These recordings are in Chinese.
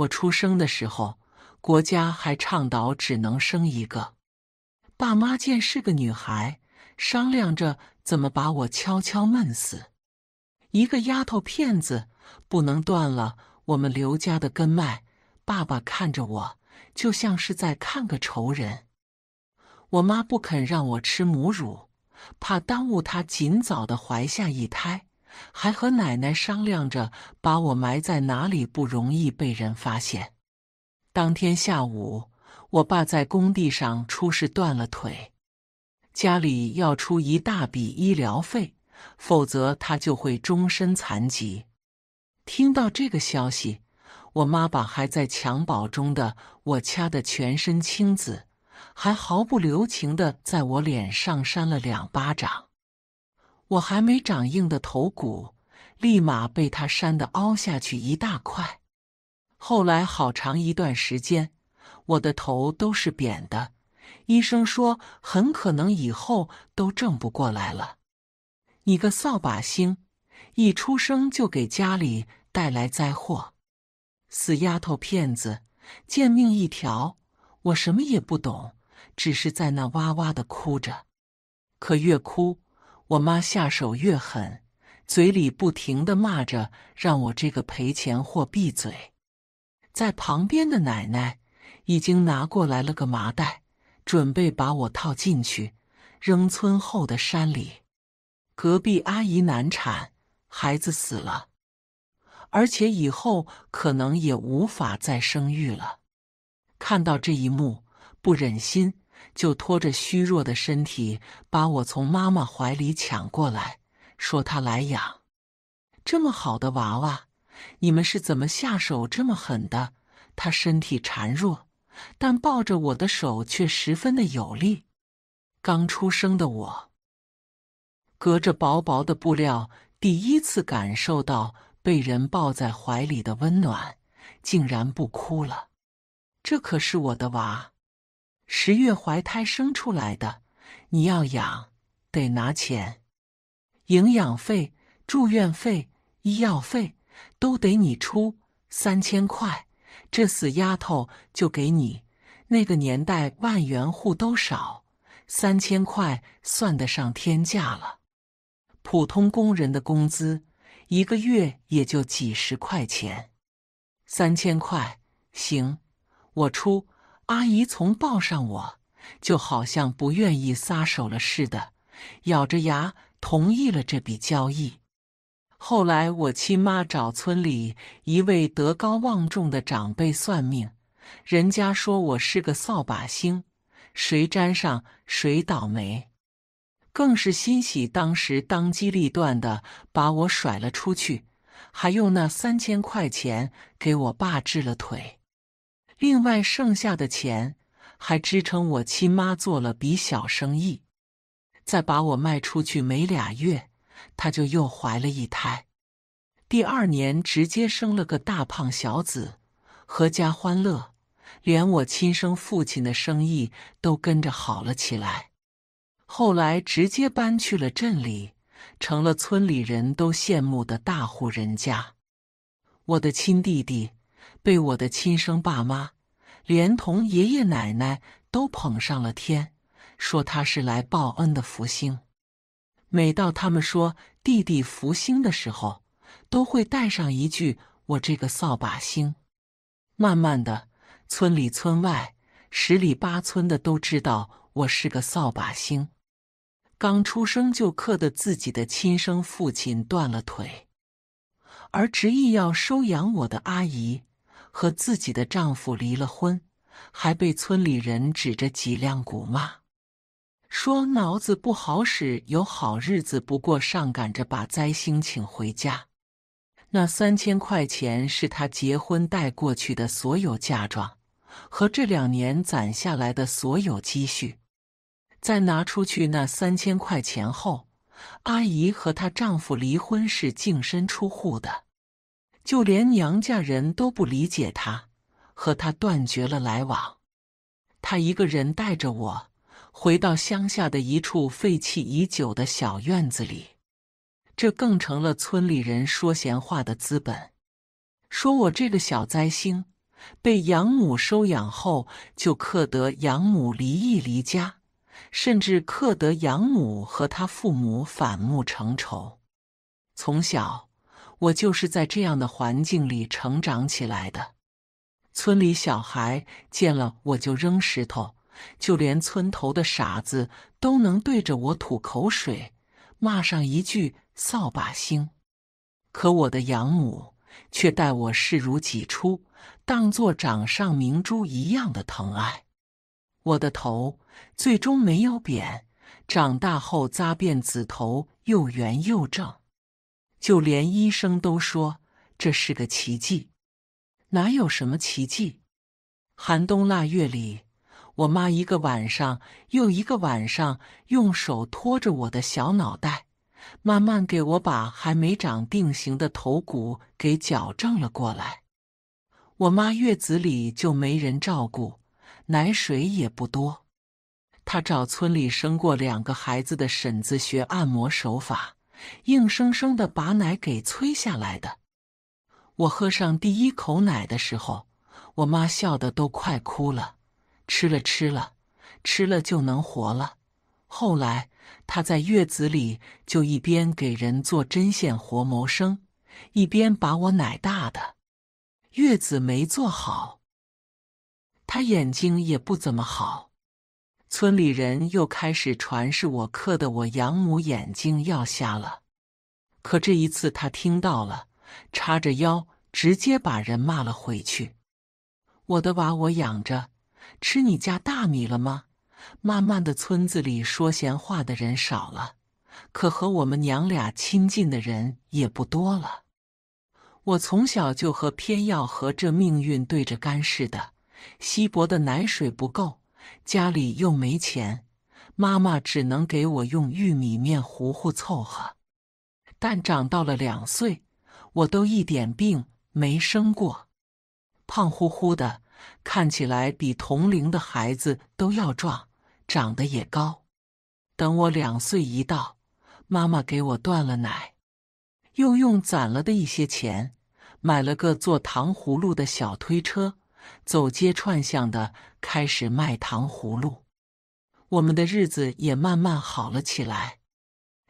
我出生的时候，国家还倡导只能生一个。爸妈见是个女孩，商量着怎么把我悄悄闷死。一个丫头片子不能断了我们刘家的根脉。爸爸看着我，就像是在看个仇人。我妈不肯让我吃母乳，怕耽误她尽早的怀下一胎。还和奶奶商量着把我埋在哪里不容易被人发现。当天下午，我爸在工地上出事断了腿，家里要出一大笔医疗费，否则他就会终身残疾。听到这个消息，我妈把还在襁褓中的我掐得全身青紫，还毫不留情的在我脸上扇了两巴掌。我还没长硬的头骨，立马被他扇的凹下去一大块。后来好长一段时间，我的头都是扁的。医生说很可能以后都正不过来了。你个扫把星，一出生就给家里带来灾祸。死丫头片子，贱命一条。我什么也不懂，只是在那哇哇的哭着，可越哭。我妈下手越狠，嘴里不停的骂着让我这个赔钱货闭嘴。在旁边的奶奶已经拿过来了个麻袋，准备把我套进去，扔村后的山里。隔壁阿姨难产，孩子死了，而且以后可能也无法再生育了。看到这一幕，不忍心。就拖着虚弱的身体把我从妈妈怀里抢过来，说：“他来养这么好的娃娃，你们是怎么下手这么狠的？”他身体孱弱，但抱着我的手却十分的有力。刚出生的我，隔着薄薄的布料，第一次感受到被人抱在怀里的温暖，竟然不哭了。这可是我的娃。十月怀胎生出来的，你要养，得拿钱，营养费、住院费、医药费都得你出，三千块，这死丫头就给你。那个年代万元户都少，三千块算得上天价了。普通工人的工资一个月也就几十块钱，三千块行，我出。阿姨从抱上我，就好像不愿意撒手了似的，咬着牙同意了这笔交易。后来我亲妈找村里一位德高望重的长辈算命，人家说我是个扫把星，谁沾上谁倒霉，更是欣喜当时当机立断的把我甩了出去，还用那三千块钱给我爸治了腿。另外剩下的钱还支撑我亲妈做了笔小生意，再把我卖出去没俩月，她就又怀了一胎。第二年直接生了个大胖小子，阖家欢乐，连我亲生父亲的生意都跟着好了起来。后来直接搬去了镇里，成了村里人都羡慕的大户人家。我的亲弟弟。被我的亲生爸妈，连同爷爷奶奶都捧上了天，说他是来报恩的福星。每到他们说弟弟福星的时候，都会带上一句“我这个扫把星”。慢慢的，村里村外，十里八村的都知道我是个扫把星。刚出生就克的自己的亲生父亲断了腿，而执意要收养我的阿姨。和自己的丈夫离了婚，还被村里人指着脊梁骨骂，说脑子不好使，有好日子不过，上赶着把灾星请回家。那三千块钱是她结婚带过去的所有嫁妆，和这两年攒下来的所有积蓄。在拿出去那三千块钱后，阿姨和她丈夫离婚是净身出户的。就连娘家人都不理解他，和他断绝了来往。他一个人带着我，回到乡下的一处废弃已久的小院子里，这更成了村里人说闲话的资本。说我这个小灾星，被养母收养后就克得养母离异离家，甚至克得养母和他父母反目成仇。从小。我就是在这样的环境里成长起来的。村里小孩见了我就扔石头，就连村头的傻子都能对着我吐口水，骂上一句“扫把星”。可我的养母却待我视如己出，当做掌上明珠一样的疼爱。我的头最终没有扁，长大后扎辫子头，又圆又正。就连医生都说这是个奇迹，哪有什么奇迹？寒冬腊月里，我妈一个晚上又一个晚上，用手托着我的小脑袋，慢慢给我把还没长定型的头骨给矫正了过来。我妈月子里就没人照顾，奶水也不多，她找村里生过两个孩子的婶子学按摩手法。硬生生的把奶给催下来的。我喝上第一口奶的时候，我妈笑得都快哭了。吃了吃了，吃了就能活了。后来她在月子里就一边给人做针线活谋生，一边把我奶大的。月子没做好，她眼睛也不怎么好。村里人又开始传，是我刻的，我养母眼睛要瞎了。可这一次，他听到了，叉着腰，直接把人骂了回去。我的娃我养着，吃你家大米了吗？慢慢的，村子里说闲话的人少了，可和我们娘俩亲近的人也不多了。我从小就和偏要和这命运对着干似的，稀薄的奶水不够。家里又没钱，妈妈只能给我用玉米面糊糊凑合。但长到了两岁，我都一点病没生过，胖乎乎的，看起来比同龄的孩子都要壮，长得也高。等我两岁一到，妈妈给我断了奶，又用攒了的一些钱，买了个做糖葫芦的小推车。走街串巷的开始卖糖葫芦，我们的日子也慢慢好了起来。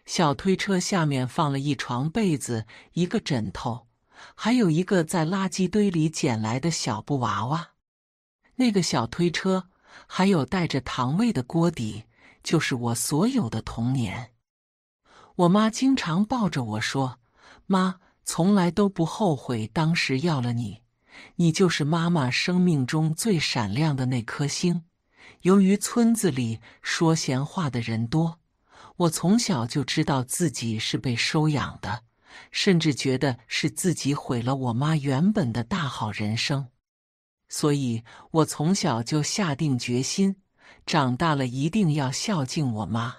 小推车下面放了一床被子、一个枕头，还有一个在垃圾堆里捡来的小布娃娃。那个小推车，还有带着糖味的锅底，就是我所有的童年。我妈经常抱着我说：“妈，从来都不后悔当时要了你。”你就是妈妈生命中最闪亮的那颗星。由于村子里说闲话的人多，我从小就知道自己是被收养的，甚至觉得是自己毁了我妈原本的大好人生。所以，我从小就下定决心，长大了一定要孝敬我妈。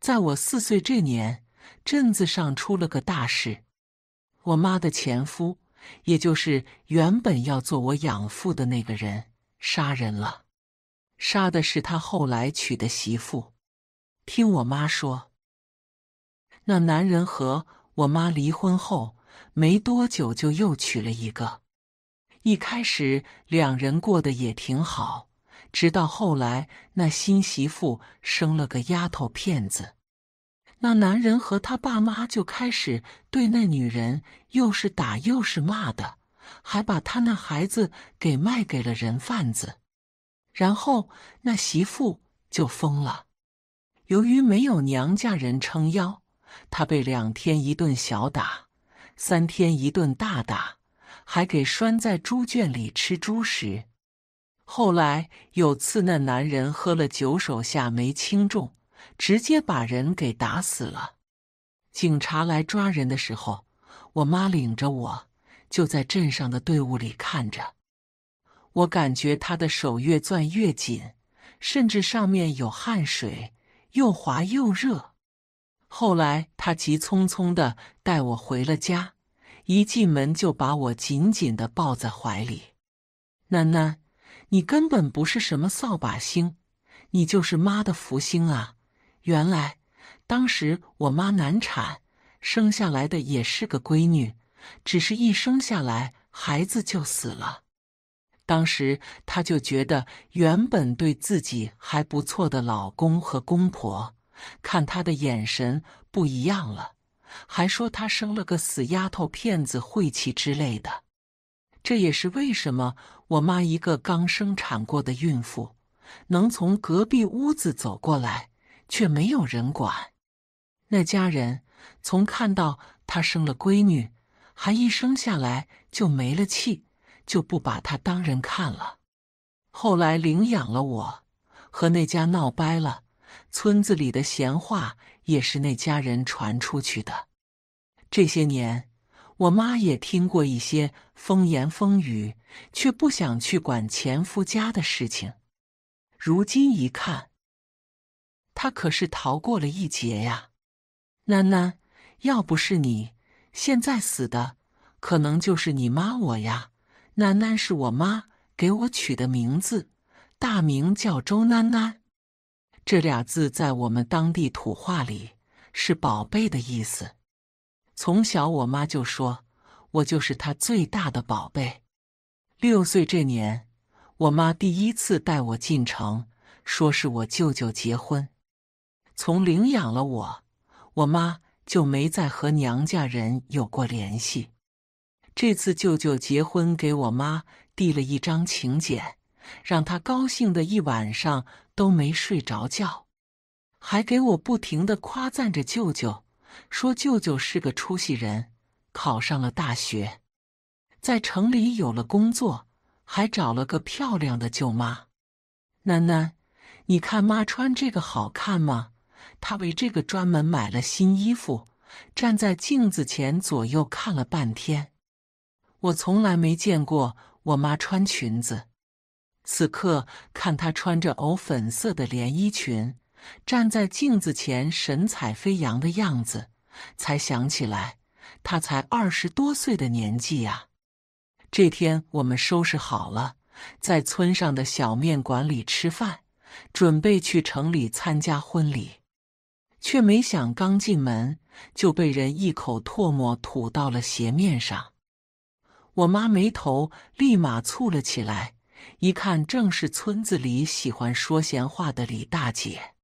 在我四岁这年，镇子上出了个大事，我妈的前夫。也就是原本要做我养父的那个人杀人了，杀的是他后来娶的媳妇。听我妈说，那男人和我妈离婚后没多久就又娶了一个，一开始两人过得也挺好，直到后来那新媳妇生了个丫头片子。那男人和他爸妈就开始对那女人又是打又是骂的，还把他那孩子给卖给了人贩子。然后那媳妇就疯了。由于没有娘家人撑腰，她被两天一顿小打，三天一顿大打，还给拴在猪圈里吃猪食。后来有次那男人喝了酒，手下没轻重。直接把人给打死了。警察来抓人的时候，我妈领着我，就在镇上的队伍里看着。我感觉她的手越攥越紧，甚至上面有汗水，又滑又热。后来她急匆匆的带我回了家，一进门就把我紧紧的抱在怀里：“楠楠，你根本不是什么扫把星，你就是妈的福星啊！”原来，当时我妈难产，生下来的也是个闺女，只是一生下来孩子就死了。当时她就觉得，原本对自己还不错的老公和公婆，看她的眼神不一样了，还说她生了个死丫头、骗子、晦气之类的。这也是为什么我妈一个刚生产过的孕妇，能从隔壁屋子走过来。却没有人管。那家人从看到他生了闺女，还一生下来就没了气，就不把他当人看了。后来领养了我，和那家闹掰了。村子里的闲话也是那家人传出去的。这些年，我妈也听过一些风言风语，却不想去管前夫家的事情。如今一看。他可是逃过了一劫呀，囡囡，要不是你，现在死的可能就是你妈我呀。囡囡是我妈给我取的名字，大名叫周囡囡。这俩字在我们当地土话里是“宝贝”的意思。从小我妈就说，我就是她最大的宝贝。六岁这年，我妈第一次带我进城，说是我舅舅结婚。从领养了我，我妈就没再和娘家人有过联系。这次舅舅结婚，给我妈递了一张请柬，让她高兴的一晚上都没睡着觉，还给我不停的夸赞着舅舅，说舅舅是个出息人，考上了大学，在城里有了工作，还找了个漂亮的舅妈。囡囡，你看妈穿这个好看吗？她为这个专门买了新衣服，站在镜子前左右看了半天。我从来没见过我妈穿裙子，此刻看她穿着藕粉色的连衣裙，站在镜子前神采飞扬的样子，才想起来她才二十多岁的年纪呀。这天我们收拾好了，在村上的小面馆里吃饭，准备去城里参加婚礼。却没想，刚进门就被人一口唾沫吐到了鞋面上。我妈眉头立马蹙了起来，一看正是村子里喜欢说闲话的李大姐。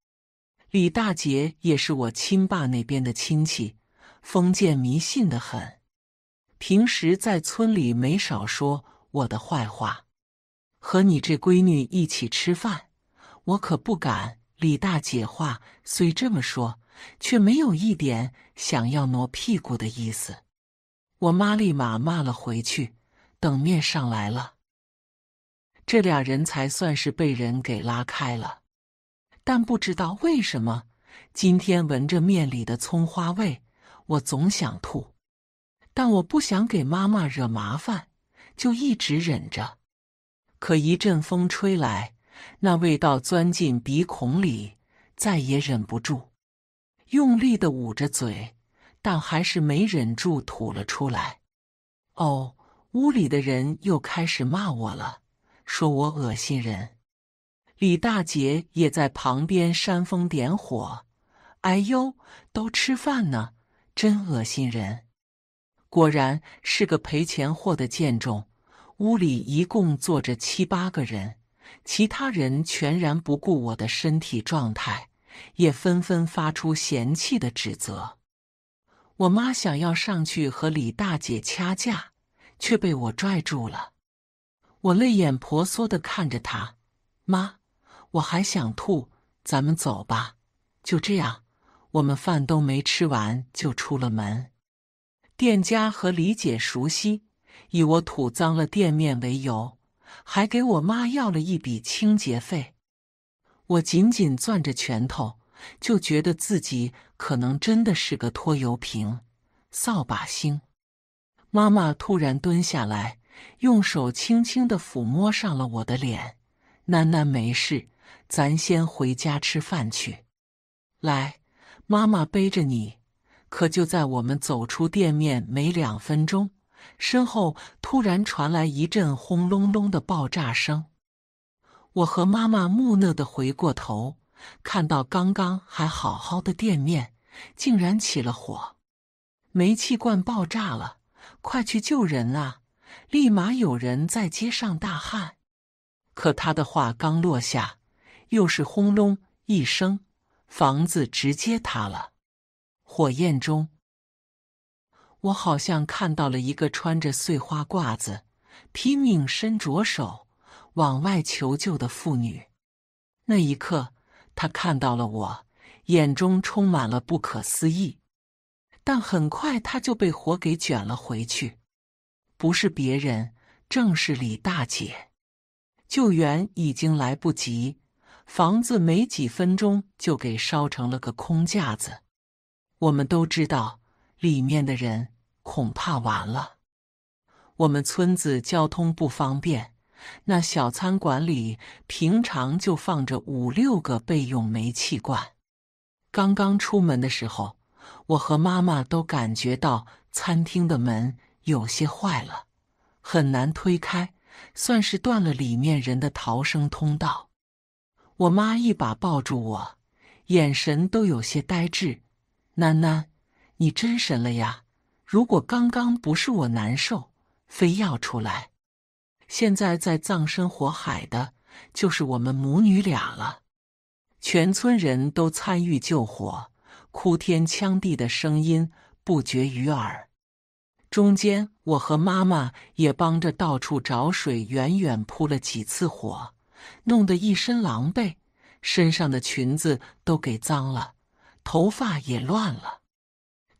李大姐也是我亲爸那边的亲戚，封建迷信的很，平时在村里没少说我的坏话。和你这闺女一起吃饭，我可不敢。李大姐话虽这么说，却没有一点想要挪屁股的意思。我妈立马骂了回去。等面上来了，这俩人才算是被人给拉开了。但不知道为什么，今天闻着面里的葱花味，我总想吐。但我不想给妈妈惹麻烦，就一直忍着。可一阵风吹来。那味道钻进鼻孔里，再也忍不住，用力的捂着嘴，但还是没忍住吐了出来。哦，屋里的人又开始骂我了，说我恶心人。李大姐也在旁边煽风点火：“哎呦，都吃饭呢，真恶心人！”果然，是个赔钱货的贱种。屋里一共坐着七八个人。其他人全然不顾我的身体状态，也纷纷发出嫌弃的指责。我妈想要上去和李大姐掐架，却被我拽住了。我泪眼婆娑的看着她，妈，我还想吐，咱们走吧。就这样，我们饭都没吃完就出了门。店家和李姐熟悉，以我吐脏了店面为由。还给我妈要了一笔清洁费，我紧紧攥着拳头，就觉得自己可能真的是个拖油瓶、扫把星。妈妈突然蹲下来，用手轻轻的抚摸上了我的脸，囡囡没事，咱先回家吃饭去。来，妈妈背着你。可就在我们走出店面没两分钟。身后突然传来一阵轰隆隆的爆炸声，我和妈妈木讷的回过头，看到刚刚还好好的店面竟然起了火，煤气罐爆炸了，快去救人啊！立马有人在街上大喊，可他的话刚落下，又是轰隆一声，房子直接塌了，火焰中。我好像看到了一个穿着碎花褂子、拼命伸着手往外求救的妇女。那一刻，她看到了我，眼中充满了不可思议。但很快，她就被火给卷了回去。不是别人，正是李大姐。救援已经来不及，房子没几分钟就给烧成了个空架子。我们都知道里面的人。恐怕完了。我们村子交通不方便，那小餐馆里平常就放着五六个备用煤气罐。刚刚出门的时候，我和妈妈都感觉到餐厅的门有些坏了，很难推开，算是断了里面人的逃生通道。我妈一把抱住我，眼神都有些呆滞：“囡囡，你真神了呀！”如果刚刚不是我难受，非要出来，现在在葬身火海的就是我们母女俩了。全村人都参与救火，哭天抢地的声音不绝于耳。中间我和妈妈也帮着到处找水，远远扑了几次火，弄得一身狼狈，身上的裙子都给脏了，头发也乱了。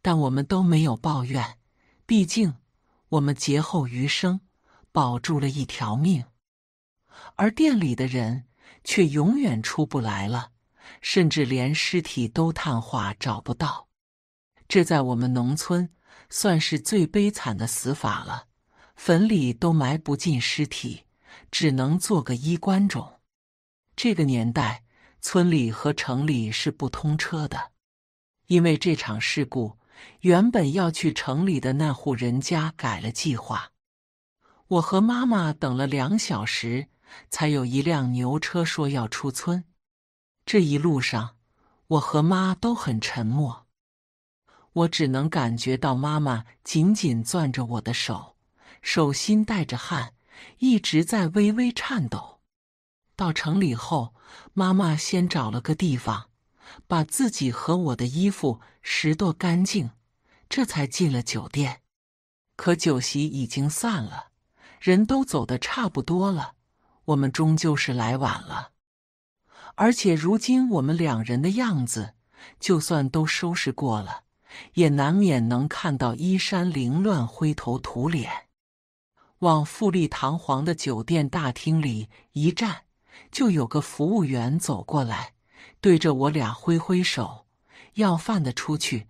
但我们都没有抱怨，毕竟我们劫后余生，保住了一条命，而店里的人却永远出不来了，甚至连尸体都碳化找不到。这在我们农村算是最悲惨的死法了，坟里都埋不进尸体，只能做个衣冠冢。这个年代，村里和城里是不通车的，因为这场事故。原本要去城里的那户人家，改了计划。我和妈妈等了两小时，才有一辆牛车说要出村。这一路上，我和妈都很沉默。我只能感觉到妈妈紧紧攥着我的手，手心带着汗，一直在微微颤抖。到城里后，妈妈先找了个地方。把自己和我的衣服拾掇干净，这才进了酒店。可酒席已经散了，人都走得差不多了，我们终究是来晚了。而且如今我们两人的样子，就算都收拾过了，也难免能看到衣衫凌乱、灰头土脸。往富丽堂皇的酒店大厅里一站，就有个服务员走过来。对着我俩挥挥手，要饭的出去，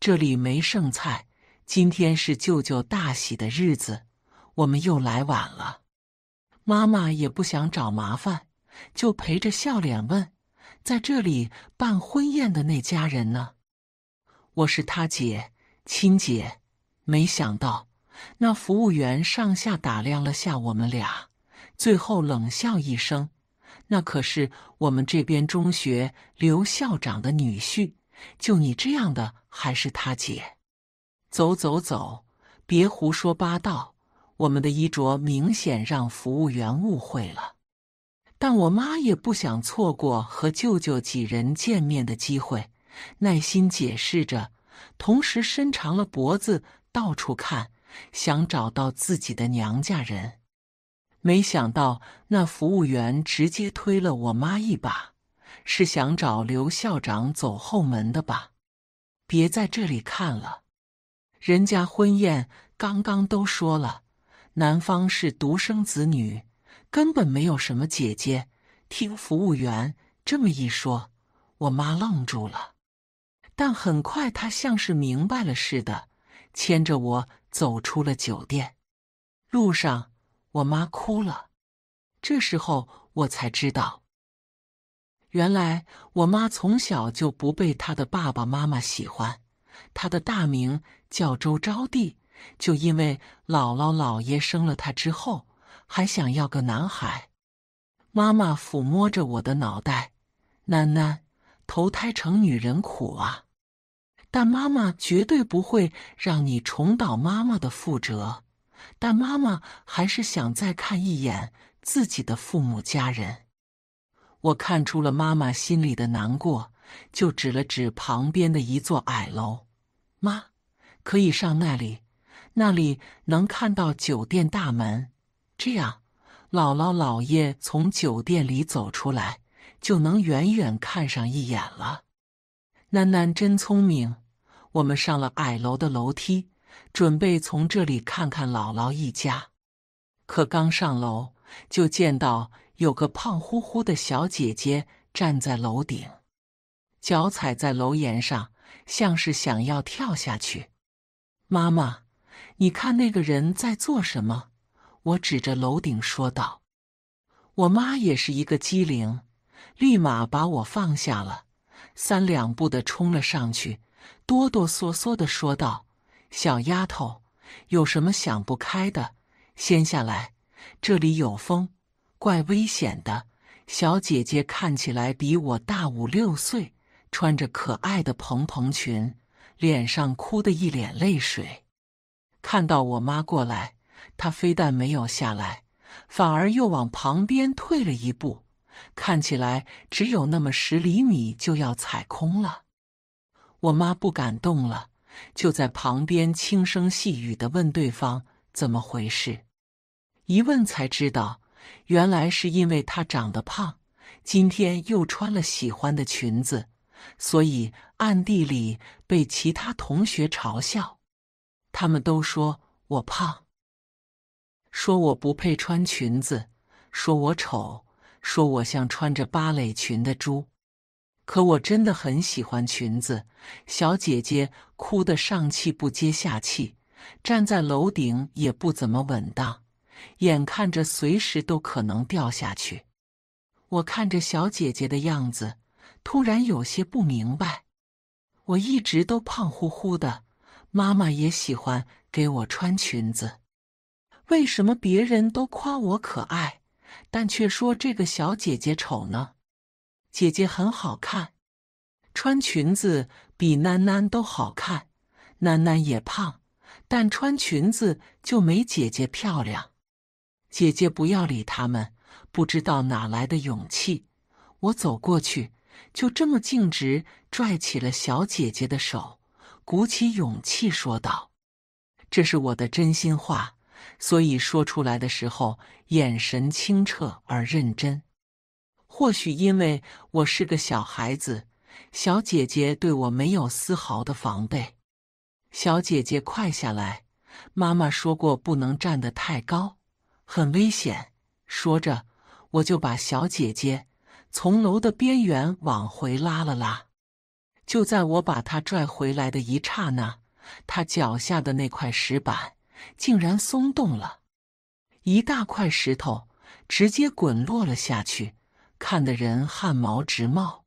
这里没剩菜。今天是舅舅大喜的日子，我们又来晚了。妈妈也不想找麻烦，就陪着笑脸问：“在这里办婚宴的那家人呢？”我是他姐，亲姐。没想到，那服务员上下打量了下我们俩，最后冷笑一声。那可是我们这边中学刘校长的女婿，就你这样的还是他姐。走走走，别胡说八道。我们的衣着明显让服务员误会了，但我妈也不想错过和舅舅几人见面的机会，耐心解释着，同时伸长了脖子到处看，想找到自己的娘家人。没想到那服务员直接推了我妈一把，是想找刘校长走后门的吧？别在这里看了，人家婚宴刚刚都说了，男方是独生子女，根本没有什么姐姐。听服务员这么一说，我妈愣住了，但很快她像是明白了似的，牵着我走出了酒店。路上。我妈哭了，这时候我才知道，原来我妈从小就不被她的爸爸妈妈喜欢。她的大名叫周招娣，就因为姥姥姥爷生了她之后，还想要个男孩。妈妈抚摸着我的脑袋，囡囡，投胎成女人苦啊，但妈妈绝对不会让你重蹈妈妈的覆辙。但妈妈还是想再看一眼自己的父母家人。我看出了妈妈心里的难过，就指了指旁边的一座矮楼。妈，可以上那里，那里能看到酒店大门。这样，姥姥姥爷从酒店里走出来，就能远远看上一眼了。囡囡真聪明，我们上了矮楼的楼梯。准备从这里看看姥姥一家，可刚上楼就见到有个胖乎乎的小姐姐站在楼顶，脚踩在楼檐上，像是想要跳下去。妈妈，你看那个人在做什么？我指着楼顶说道。我妈也是一个机灵，立马把我放下了，三两步的冲了上去，哆哆嗦嗦的说道。小丫头，有什么想不开的？先下来，这里有风，怪危险的。小姐姐看起来比我大五六岁，穿着可爱的蓬蓬裙，脸上哭得一脸泪水。看到我妈过来，她非但没有下来，反而又往旁边退了一步，看起来只有那么十厘米就要踩空了。我妈不敢动了。就在旁边轻声细语的问对方怎么回事，一问才知道，原来是因为他长得胖，今天又穿了喜欢的裙子，所以暗地里被其他同学嘲笑，他们都说我胖，说我不配穿裙子，说我丑，说我像穿着芭蕾裙的猪。可我真的很喜欢裙子，小姐姐哭得上气不接下气，站在楼顶也不怎么稳当，眼看着随时都可能掉下去。我看着小姐姐的样子，突然有些不明白：我一直都胖乎乎的，妈妈也喜欢给我穿裙子，为什么别人都夸我可爱，但却说这个小姐姐丑呢？姐姐很好看，穿裙子比囡囡都好看。囡囡也胖，但穿裙子就没姐姐漂亮。姐姐不要理他们。不知道哪来的勇气，我走过去，就这么径直拽起了小姐姐的手，鼓起勇气说道：“这是我的真心话，所以说出来的时候眼神清澈而认真。”或许因为我是个小孩子，小姐姐对我没有丝毫的防备。小姐姐，快下来！妈妈说过不能站得太高，很危险。说着，我就把小姐姐从楼的边缘往回拉了拉。就在我把她拽回来的一刹那，她脚下的那块石板竟然松动了，一大块石头直接滚落了下去。看的人汗毛直冒，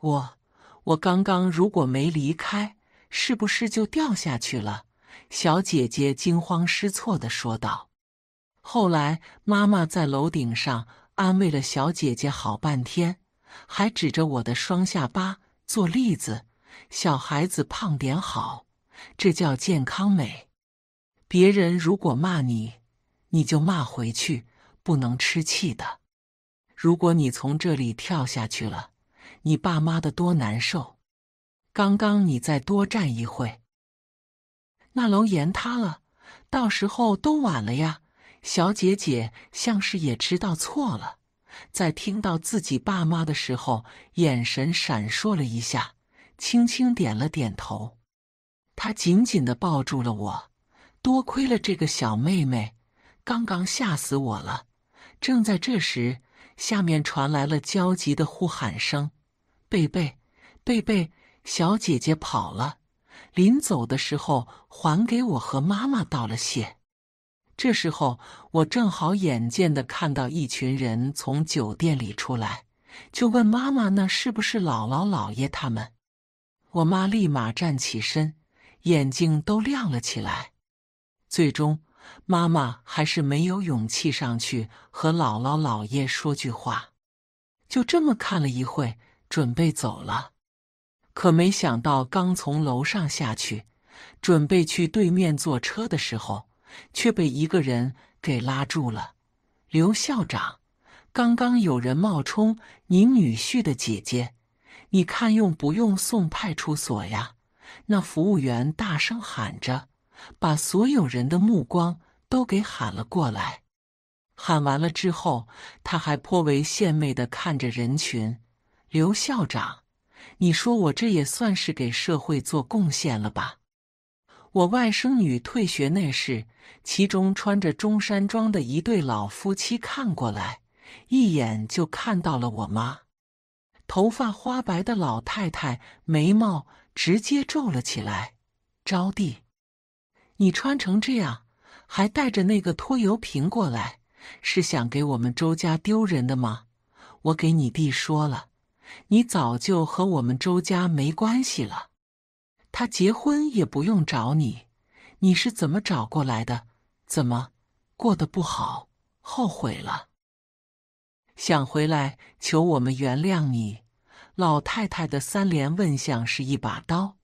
我我刚刚如果没离开，是不是就掉下去了？小姐姐惊慌失措的说道。后来妈妈在楼顶上安慰了小姐姐好半天，还指着我的双下巴做例子，小孩子胖点好，这叫健康美。别人如果骂你，你就骂回去，不能吃气的。如果你从这里跳下去了，你爸妈的多难受！刚刚你再多站一会，那楼岩塌了，到时候都晚了呀！小姐姐像是也知道错了，在听到自己爸妈的时候，眼神闪烁了一下，轻轻点了点头。她紧紧的抱住了我，多亏了这个小妹妹，刚刚吓死我了！正在这时。下面传来了焦急的呼喊声：“贝贝，贝贝，小姐姐跑了！临走的时候，还给我和妈妈道了谢。”这时候，我正好眼见的看到一群人从酒店里出来，就问妈妈：“那是不是姥姥姥爷他们？”我妈立马站起身，眼睛都亮了起来。最终。妈妈还是没有勇气上去和姥姥姥爷说句话，就这么看了一会，准备走了。可没想到，刚从楼上下去，准备去对面坐车的时候，却被一个人给拉住了。刘校长，刚刚有人冒充你女婿的姐姐，你看用不用送派出所呀？那服务员大声喊着。把所有人的目光都给喊了过来。喊完了之后，他还颇为献媚的看着人群。刘校长，你说我这也算是给社会做贡献了吧？我外甥女退学那事，其中穿着中山装的一对老夫妻看过来，一眼就看到了我妈。头发花白的老太太眉毛直接皱了起来。招娣。你穿成这样，还带着那个拖油瓶过来，是想给我们周家丢人的吗？我给你弟说了，你早就和我们周家没关系了，他结婚也不用找你。你是怎么找过来的？怎么过得不好？后悔了？想回来求我们原谅你？老太太的三连问像是一把刀，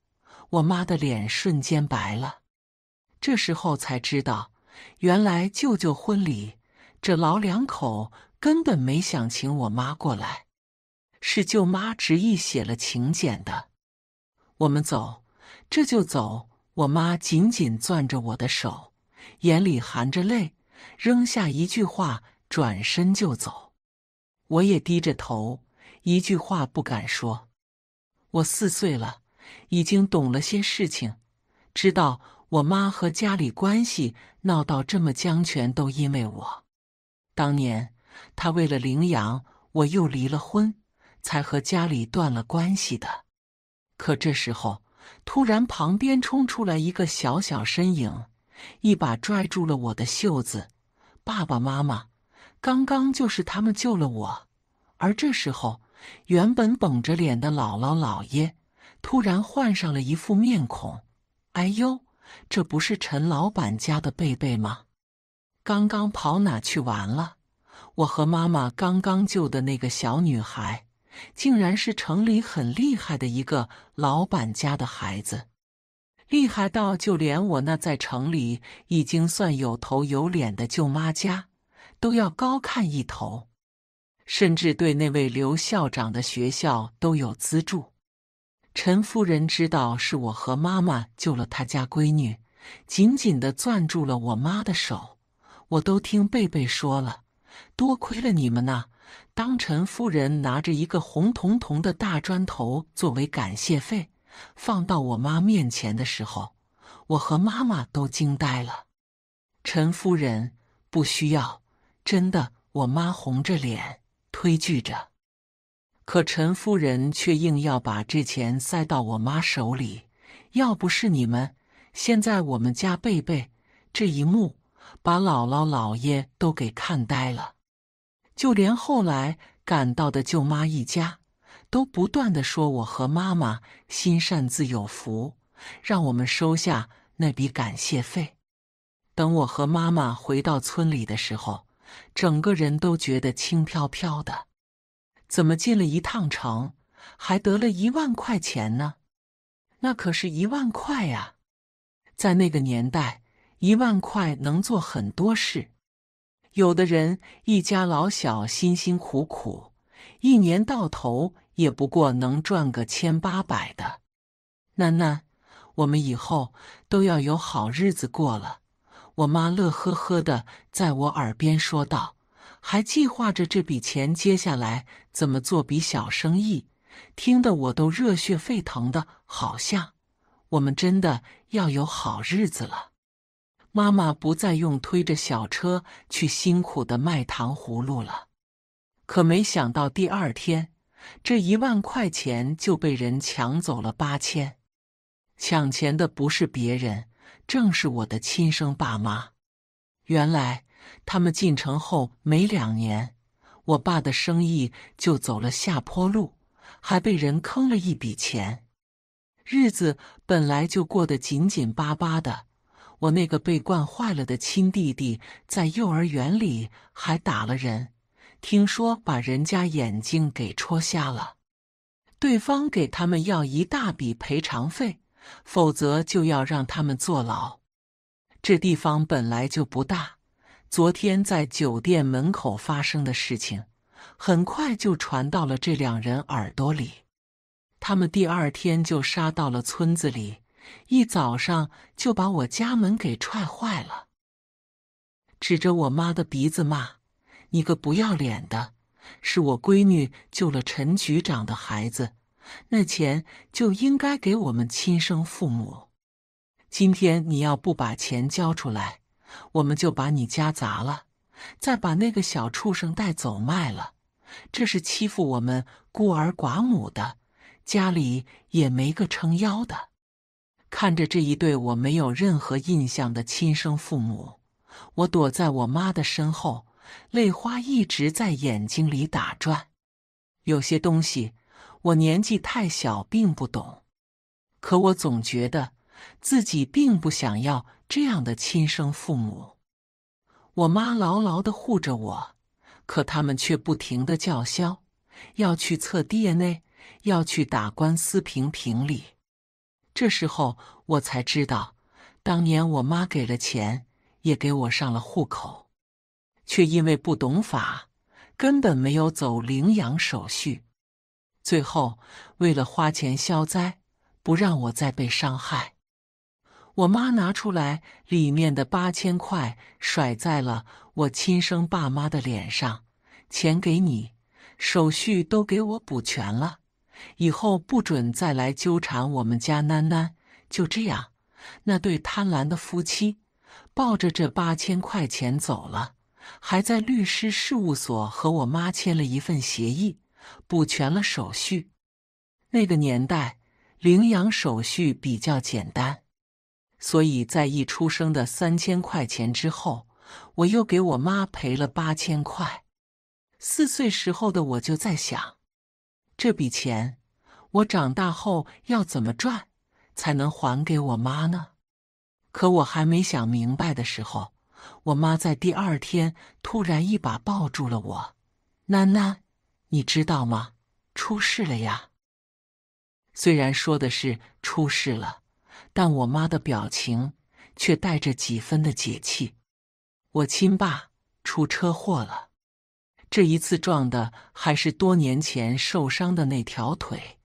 我妈的脸瞬间白了。这时候才知道，原来舅舅婚礼，这老两口根本没想请我妈过来，是舅妈执意写了请柬的。我们走，这就走。我妈紧紧攥着我的手，眼里含着泪，扔下一句话，转身就走。我也低着头，一句话不敢说。我四岁了，已经懂了些事情，知道。我妈和家里关系闹到这么僵，全都因为我。当年她为了领养我又离了婚，才和家里断了关系的。可这时候，突然旁边冲出来一个小小身影，一把拽住了我的袖子：“爸爸妈妈，刚刚就是他们救了我。”而这时候，原本绷着脸的姥姥姥爷，突然换上了一副面孔。“哎呦！”这不是陈老板家的贝贝吗？刚刚跑哪去玩了？我和妈妈刚刚救的那个小女孩，竟然是城里很厉害的一个老板家的孩子，厉害到就连我那在城里已经算有头有脸的舅妈家，都要高看一头，甚至对那位刘校长的学校都有资助。陈夫人知道是我和妈妈救了她家闺女，紧紧的攥住了我妈的手。我都听贝贝说了，多亏了你们呐。当陈夫人拿着一个红彤彤的大砖头作为感谢费，放到我妈面前的时候，我和妈妈都惊呆了。陈夫人不需要，真的。我妈红着脸推拒着。可陈夫人却硬要把这钱塞到我妈手里，要不是你们，现在我们家贝贝这一幕，把姥姥姥爷都给看呆了，就连后来赶到的舅妈一家，都不断的说我和妈妈心善自有福，让我们收下那笔感谢费。等我和妈妈回到村里的时候，整个人都觉得轻飘飘的。怎么进了一趟城，还得了一万块钱呢？那可是一万块呀！在那个年代，一万块能做很多事。有的人一家老小辛辛苦苦，一年到头也不过能赚个千八百的。囡囡，我们以后都要有好日子过了。我妈乐呵呵的在我耳边说道。还计划着这笔钱接下来怎么做笔小生意，听得我都热血沸腾的，好像我们真的要有好日子了。妈妈不再用推着小车去辛苦的卖糖葫芦了，可没想到第二天，这一万块钱就被人抢走了八千。抢钱的不是别人，正是我的亲生爸妈。原来。他们进城后没两年，我爸的生意就走了下坡路，还被人坑了一笔钱。日子本来就过得紧紧巴巴的，我那个被惯坏了的亲弟弟在幼儿园里还打了人，听说把人家眼睛给戳瞎了。对方给他们要一大笔赔偿费，否则就要让他们坐牢。这地方本来就不大。昨天在酒店门口发生的事情，很快就传到了这两人耳朵里。他们第二天就杀到了村子里，一早上就把我家门给踹坏了，指着我妈的鼻子骂：“你个不要脸的！是我闺女救了陈局长的孩子，那钱就应该给我们亲生父母。今天你要不把钱交出来！”我们就把你家砸了，再把那个小畜生带走卖了，这是欺负我们孤儿寡母的，家里也没个撑腰的。看着这一对我没有任何印象的亲生父母，我躲在我妈的身后，泪花一直在眼睛里打转。有些东西我年纪太小并不懂，可我总觉得。自己并不想要这样的亲生父母，我妈牢牢的护着我，可他们却不停的叫嚣，要去测 DNA，要去打官司评评理。这时候我才知道，当年我妈给了钱，也给我上了户口，却因为不懂法，根本没有走领养手续。最后，为了花钱消灾，不让我再被伤害。我妈拿出来里面的八千块，甩在了我亲生爸妈的脸上。钱给你，手续都给我补全了。以后不准再来纠缠我们家囡囡。就这样，那对贪婪的夫妻抱着这八千块钱走了，还在律师事务所和我妈签了一份协议，补全了手续。那个年代，领养手续比较简单。所以在一出生的三千块钱之后，我又给我妈赔了八千块。四岁时候的我就在想，这笔钱我长大后要怎么赚才能还给我妈呢？可我还没想明白的时候，我妈在第二天突然一把抱住了我：“囡囡，你知道吗？出事了呀。”虽然说的是出事了。但我妈的表情却带着几分的解气。我亲爸出车祸了，这一次撞的还是多年前受伤的那条腿，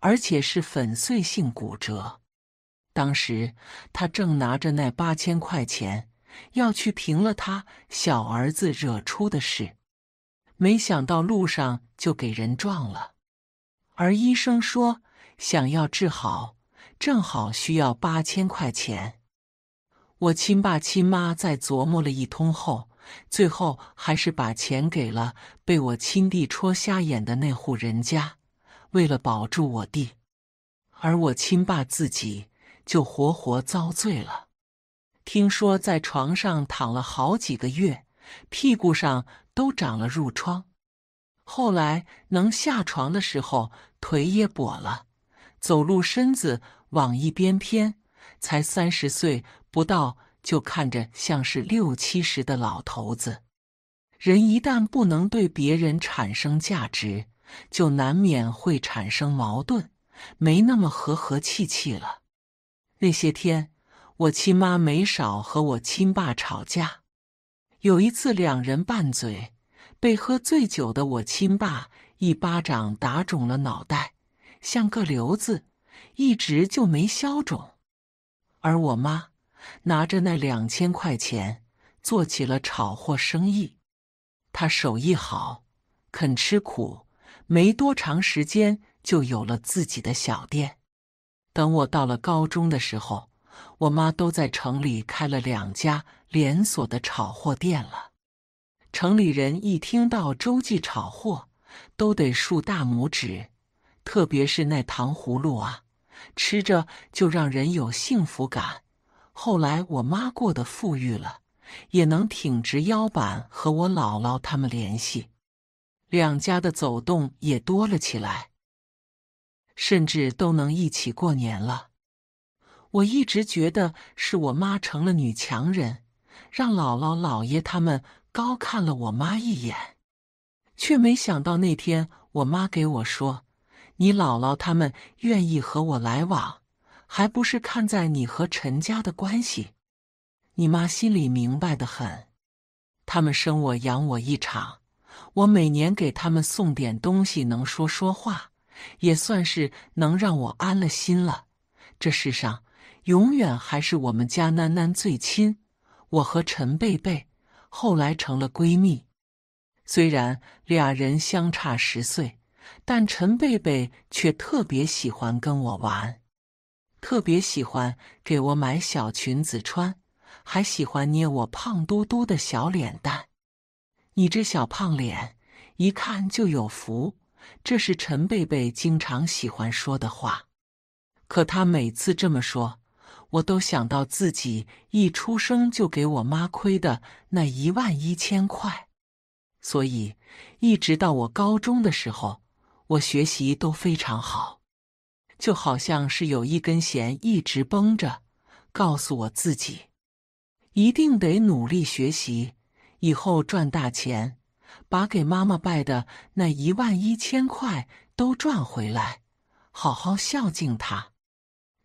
而且是粉碎性骨折。当时他正拿着那八千块钱要去平了他小儿子惹出的事，没想到路上就给人撞了。而医生说，想要治好。正好需要八千块钱，我亲爸亲妈在琢磨了一通后，最后还是把钱给了被我亲弟戳瞎眼的那户人家，为了保住我弟，而我亲爸自己就活活遭罪了。听说在床上躺了好几个月，屁股上都长了褥疮，后来能下床的时候，腿也跛了，走路身子。往一边偏，才三十岁不到，就看着像是六七十的老头子。人一旦不能对别人产生价值，就难免会产生矛盾，没那么和和气气了。那些天，我亲妈没少和我亲爸吵架。有一次，两人拌嘴，被喝醉酒的我亲爸一巴掌打肿了脑袋，像个瘤子。一直就没消肿，而我妈拿着那两千块钱做起了炒货生意。她手艺好，肯吃苦，没多长时间就有了自己的小店。等我到了高中的时候，我妈都在城里开了两家连锁的炒货店了。城里人一听到周记炒货，都得竖大拇指，特别是那糖葫芦啊。吃着就让人有幸福感。后来我妈过得富裕了，也能挺直腰板和我姥姥他们联系，两家的走动也多了起来，甚至都能一起过年了。我一直觉得是我妈成了女强人，让姥姥姥爷他们高看了我妈一眼，却没想到那天我妈给我说。你姥姥他们愿意和我来往，还不是看在你和陈家的关系？你妈心里明白的很，他们生我养我一场，我每年给他们送点东西，能说说话，也算是能让我安了心了。这世上永远还是我们家囡囡最亲，我和陈贝贝后来成了闺蜜，虽然俩人相差十岁。但陈贝贝却特别喜欢跟我玩，特别喜欢给我买小裙子穿，还喜欢捏我胖嘟嘟的小脸蛋。你这小胖脸，一看就有福。这是陈贝贝经常喜欢说的话。可他每次这么说，我都想到自己一出生就给我妈亏的那一万一千块。所以，一直到我高中的时候。我学习都非常好，就好像是有一根弦一直绷着，告诉我自己，一定得努力学习，以后赚大钱，把给妈妈拜的那一万一千块都赚回来，好好孝敬她。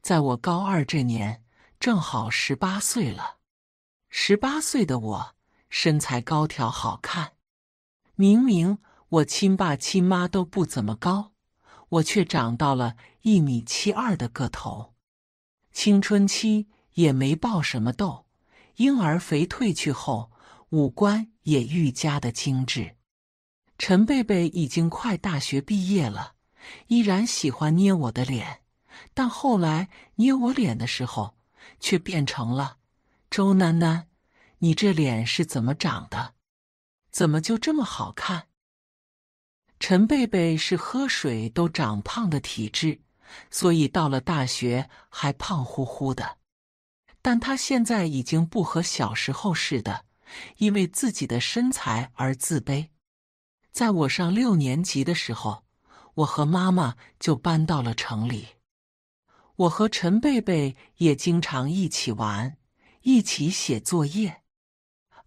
在我高二这年，正好十八岁了，十八岁的我身材高挑好看，明明。我亲爸亲妈都不怎么高，我却长到了一米七二的个头，青春期也没爆什么痘，婴儿肥褪去后，五官也愈加的精致。陈贝贝已经快大学毕业了，依然喜欢捏我的脸，但后来捏我脸的时候，却变成了：“周楠楠，你这脸是怎么长的？怎么就这么好看？”陈贝贝是喝水都长胖的体质，所以到了大学还胖乎乎的。但他现在已经不和小时候似的，因为自己的身材而自卑。在我上六年级的时候，我和妈妈就搬到了城里。我和陈贝贝也经常一起玩，一起写作业。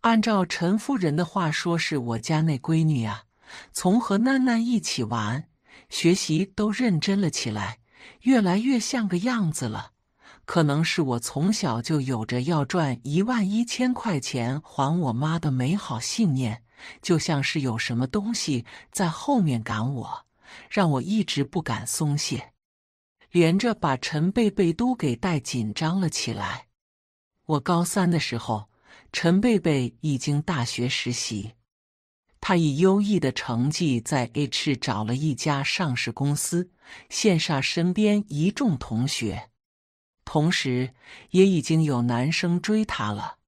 按照陈夫人的话说，是我家那闺女啊。从和囡囡一起玩，学习都认真了起来，越来越像个样子了。可能是我从小就有着要赚一万一千块钱还我妈的美好信念，就像是有什么东西在后面赶我，让我一直不敢松懈，连着把陈贝贝都给带紧张了起来。我高三的时候，陈贝贝已经大学实习。他以优异的成绩在 H 找了一家上市公司，羡煞身边一众同学，同时也已经有男生追他了。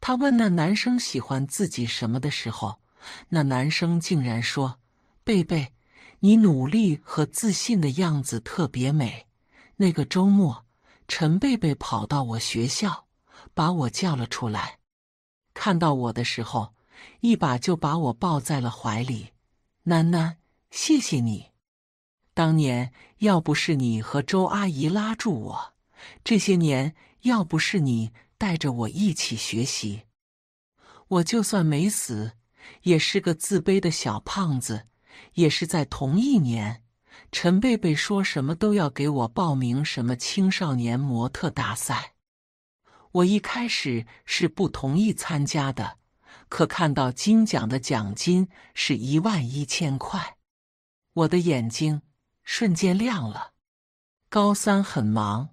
他问那男生喜欢自己什么的时候，那男生竟然说：“贝贝，你努力和自信的样子特别美。”那个周末，陈贝贝跑到我学校，把我叫了出来，看到我的时候。一把就把我抱在了怀里，囡囡，谢谢你。当年要不是你和周阿姨拉住我，这些年要不是你带着我一起学习，我就算没死，也是个自卑的小胖子。也是在同一年，陈贝贝说什么都要给我报名什么青少年模特大赛，我一开始是不同意参加的。可看到金奖的奖金是一万一千块，我的眼睛瞬间亮了。高三很忙，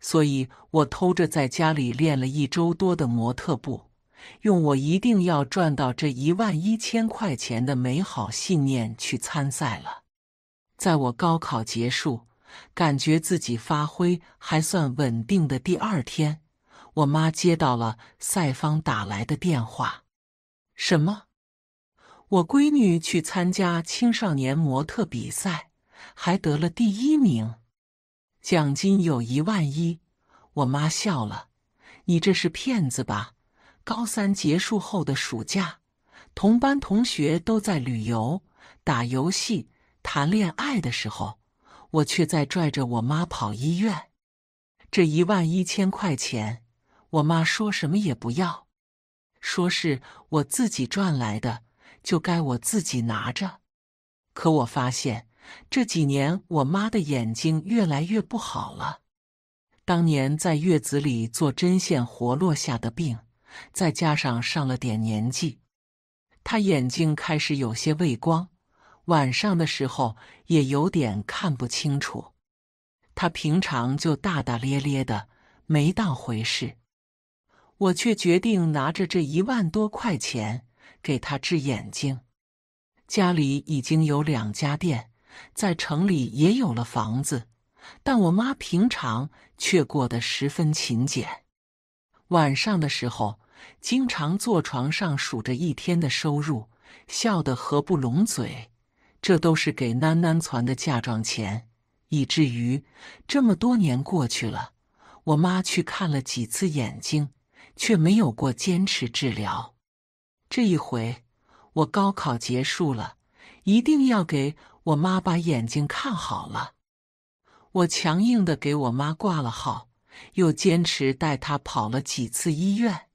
所以我偷着在家里练了一周多的模特步，用我一定要赚到这一万一千块钱的美好信念去参赛了。在我高考结束，感觉自己发挥还算稳定的第二天。我妈接到了赛方打来的电话：“什么？我闺女去参加青少年模特比赛，还得了第一名，奖金有一万一。”我妈笑了：“你这是骗子吧？高三结束后的暑假，同班同学都在旅游、打游戏、谈恋爱的时候，我却在拽着我妈跑医院，这一万一千块钱。”我妈说什么也不要，说是我自己赚来的，就该我自己拿着。可我发现这几年我妈的眼睛越来越不好了。当年在月子里做针线活落下的病，再加上上了点年纪，她眼睛开始有些畏光，晚上的时候也有点看不清楚。她平常就大大咧咧的，没当回事。我却决定拿着这一万多块钱给他治眼睛。家里已经有两家店，在城里也有了房子，但我妈平常却过得十分勤俭。晚上的时候，经常坐床上数着一天的收入，笑得合不拢嘴。这都是给囡囡攒的嫁妆钱，以至于这么多年过去了，我妈去看了几次眼睛。却没有过坚持治疗。这一回，我高考结束了，一定要给我妈把眼睛看好了。我强硬的给我妈挂了号，又坚持带她跑了几次医院。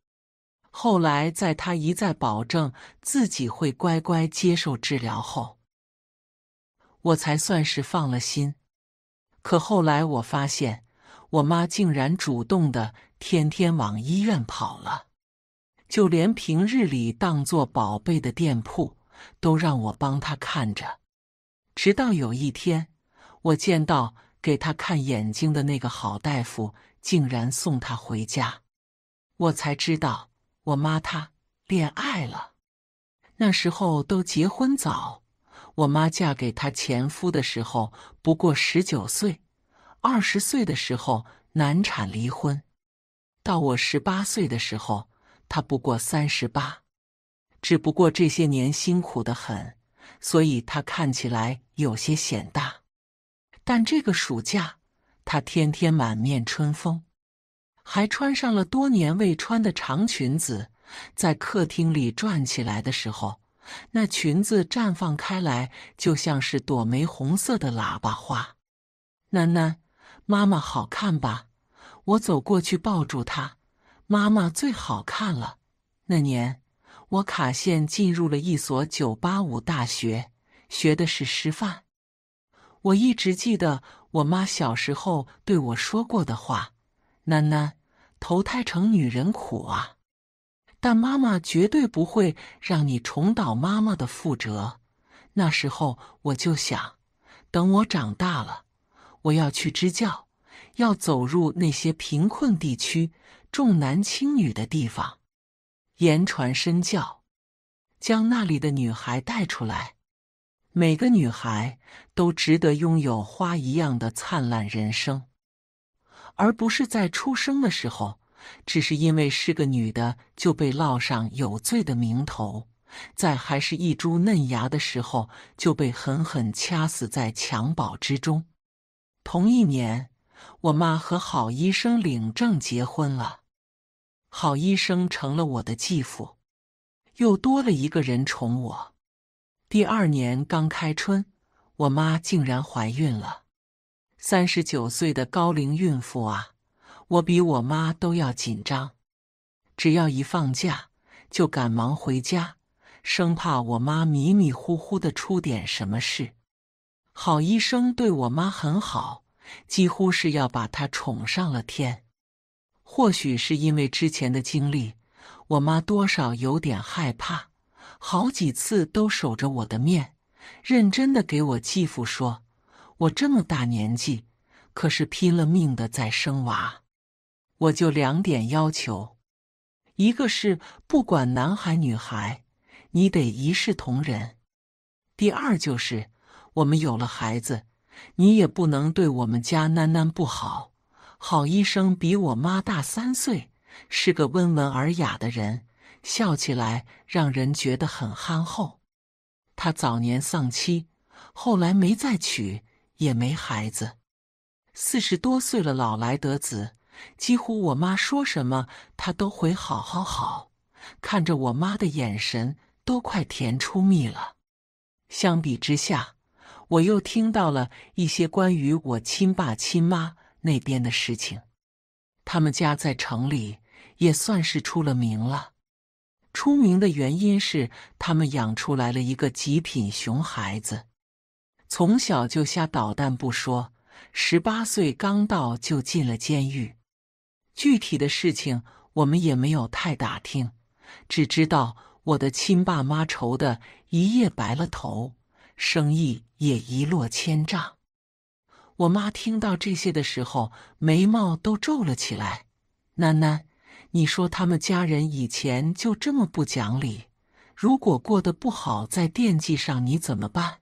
后来，在她一再保证自己会乖乖接受治疗后，我才算是放了心。可后来我发现，我妈竟然主动的。天天往医院跑了，就连平日里当做宝贝的店铺都让我帮他看着。直到有一天，我见到给他看眼睛的那个好大夫竟然送他回家，我才知道我妈她恋爱了。那时候都结婚早，我妈嫁给她前夫的时候不过十九岁，二十岁的时候难产离婚。到我十八岁的时候，他不过三十八，只不过这些年辛苦的很，所以他看起来有些显大。但这个暑假，他天天满面春风，还穿上了多年未穿的长裙子，在客厅里转起来的时候，那裙子绽放开来，就像是朵玫红色的喇叭花。囡囡，妈妈好看吧？我走过去抱住她，妈妈最好看了。那年，我卡县进入了一所九八五大学，学的是师范。我一直记得我妈小时候对我说过的话：“囡囡，投胎成女人苦啊，但妈妈绝对不会让你重蹈妈妈的覆辙。”那时候我就想，等我长大了，我要去支教。要走入那些贫困地区、重男轻女的地方，言传身教，将那里的女孩带出来。每个女孩都值得拥有花一样的灿烂人生，而不是在出生的时候，只是因为是个女的就被烙上有罪的名头，在还是一株嫩芽的时候就被狠狠掐死在襁褓之中。同一年。我妈和郝医生领证结婚了，郝医生成了我的继父，又多了一个人宠我。第二年刚开春，我妈竟然怀孕了。三十九岁的高龄孕妇啊，我比我妈都要紧张。只要一放假，就赶忙回家，生怕我妈迷迷糊糊的出点什么事。郝医生对我妈很好。几乎是要把他宠上了天，或许是因为之前的经历，我妈多少有点害怕，好几次都守着我的面，认真的给我继父说：“我这么大年纪，可是拼了命的在生娃，我就两点要求，一个是不管男孩女孩，你得一视同仁；第二就是我们有了孩子。”你也不能对我们家囡囡不好。郝医生比我妈大三岁，是个温文尔雅的人，笑起来让人觉得很憨厚。他早年丧妻，后来没再娶，也没孩子。四十多岁了，老来得子，几乎我妈说什么，他都会好好好。看着我妈的眼神，都快甜出蜜了。相比之下。我又听到了一些关于我亲爸亲妈那边的事情。他们家在城里也算是出了名了，出名的原因是他们养出来了一个极品熊孩子，从小就瞎捣蛋不说，十八岁刚到就进了监狱。具体的事情我们也没有太打听，只知道我的亲爸妈愁的一夜白了头。生意也一落千丈。我妈听到这些的时候，眉毛都皱了起来。囡囡，你说他们家人以前就这么不讲理？如果过得不好，再惦记上你怎么办？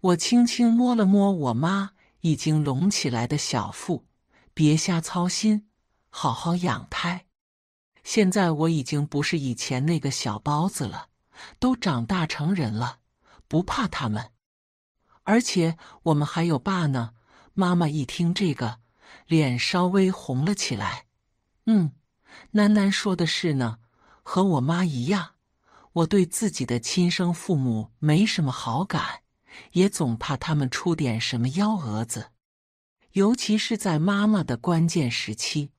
我轻轻摸了摸我妈已经隆起来的小腹，别瞎操心，好好养胎。现在我已经不是以前那个小包子了，都长大成人了。不怕他们，而且我们还有爸呢。妈妈一听这个，脸稍微红了起来。嗯，楠楠说的是呢，和我妈一样，我对自己的亲生父母没什么好感，也总怕他们出点什么幺蛾子，尤其是在妈妈的关键时期，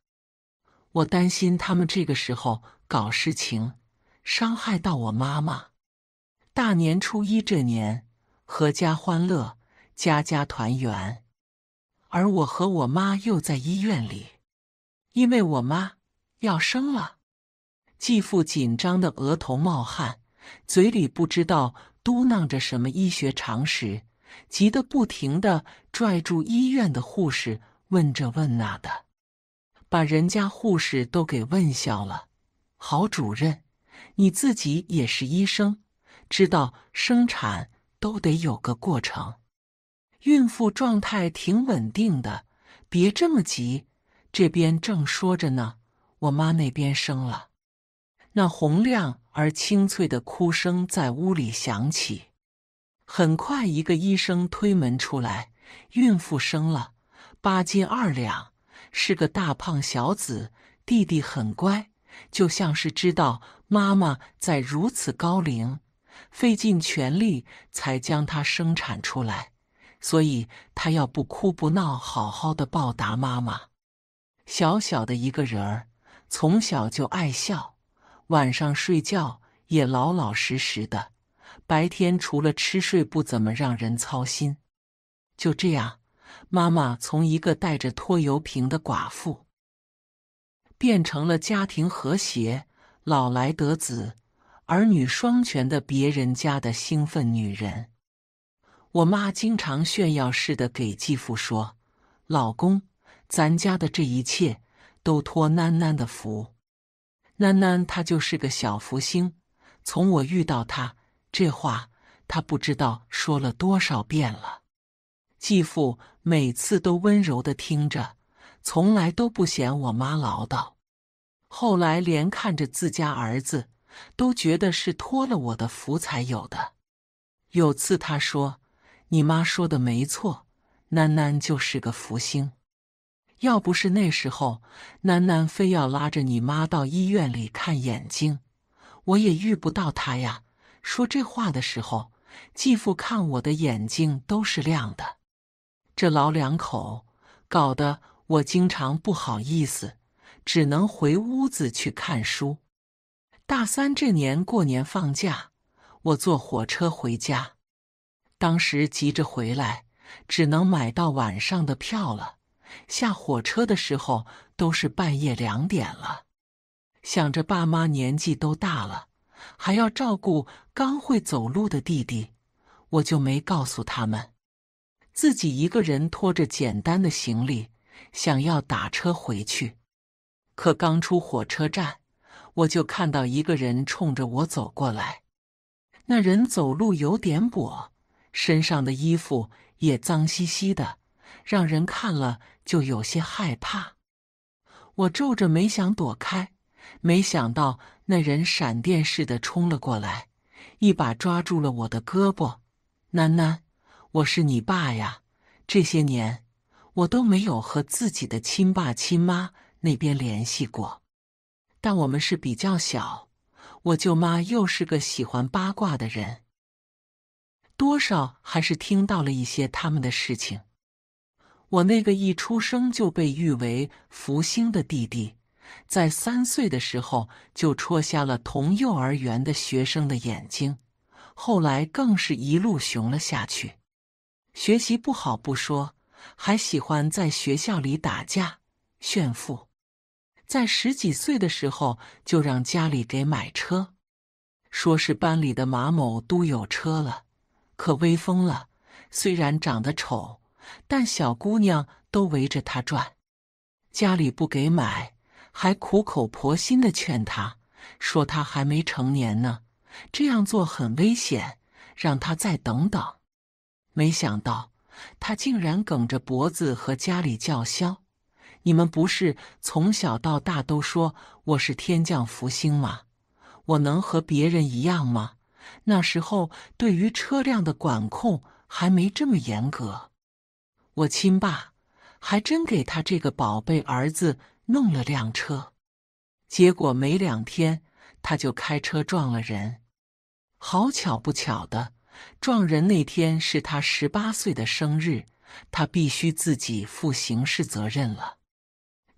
我担心他们这个时候搞事情，伤害到我妈妈。大年初一这年，阖家欢乐，家家团圆。而我和我妈又在医院里，因为我妈要生了。继父紧张的额头冒汗，嘴里不知道嘟囔着什么医学常识，急得不停的拽住医院的护士，问这问那的，把人家护士都给问笑了。郝主任，你自己也是医生。知道生产都得有个过程，孕妇状态挺稳定的，别这么急。这边正说着呢，我妈那边生了，那洪亮而清脆的哭声在屋里响起。很快，一个医生推门出来，孕妇生了八斤二两，是个大胖小子，弟弟很乖，就像是知道妈妈在如此高龄。费尽全力才将他生产出来，所以他要不哭不闹，好好的报答妈妈。小小的一个人儿，从小就爱笑，晚上睡觉也老老实实的，白天除了吃睡，不怎么让人操心。就这样，妈妈从一个带着拖油瓶的寡妇，变成了家庭和谐、老来得子。儿女双全的别人家的兴奋女人，我妈经常炫耀似的给继父说：“老公，咱家的这一切都托囡囡的福，囡囡她就是个小福星。从我遇到她，这话她不知道说了多少遍了。”继父每次都温柔的听着，从来都不嫌我妈唠叨。后来连看着自家儿子。都觉得是托了我的福才有的。有次他说：“你妈说的没错，囡囡就是个福星。要不是那时候囡囡非要拉着你妈到医院里看眼睛，我也遇不到她呀。”说这话的时候，继父看我的眼睛都是亮的。这老两口搞得我经常不好意思，只能回屋子去看书。大三这年过年放假，我坐火车回家。当时急着回来，只能买到晚上的票了。下火车的时候都是半夜两点了。想着爸妈年纪都大了，还要照顾刚会走路的弟弟，我就没告诉他们，自己一个人拖着简单的行李，想要打车回去。可刚出火车站。我就看到一个人冲着我走过来，那人走路有点跛，身上的衣服也脏兮兮的，让人看了就有些害怕。我皱着眉想躲开，没想到那人闪电似的冲了过来，一把抓住了我的胳膊。囡囡，我是你爸呀！这些年我都没有和自己的亲爸亲妈那边联系过。但我们是比较小，我舅妈又是个喜欢八卦的人，多少还是听到了一些他们的事情。我那个一出生就被誉为福星的弟弟，在三岁的时候就戳瞎了同幼儿园的学生的眼睛，后来更是一路熊了下去，学习不好不说，还喜欢在学校里打架炫富。在十几岁的时候就让家里给买车，说是班里的马某都有车了，可威风了。虽然长得丑，但小姑娘都围着他转。家里不给买，还苦口婆心的劝他，说他还没成年呢，这样做很危险，让他再等等。没想到他竟然梗着脖子和家里叫嚣。你们不是从小到大都说我是天降福星吗？我能和别人一样吗？那时候对于车辆的管控还没这么严格。我亲爸还真给他这个宝贝儿子弄了辆车，结果没两天他就开车撞了人。好巧不巧的，撞人那天是他十八岁的生日，他必须自己负刑事责任了。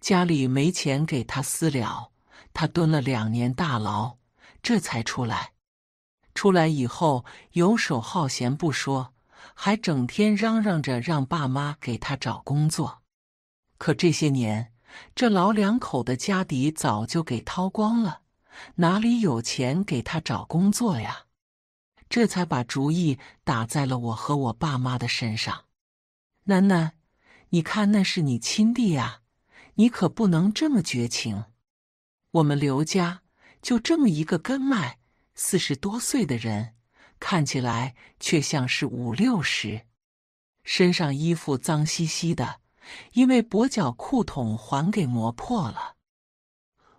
家里没钱给他私了，他蹲了两年大牢，这才出来。出来以后游手好闲不说，还整天嚷嚷着让爸妈给他找工作。可这些年，这老两口的家底早就给掏光了，哪里有钱给他找工作呀？这才把主意打在了我和我爸妈的身上。楠楠，你看，那是你亲弟呀。你可不能这么绝情！我们刘家就这么一个根脉。四十多岁的人，看起来却像是五六十。身上衣服脏兮兮的，因为跛脚裤筒还给磨破了。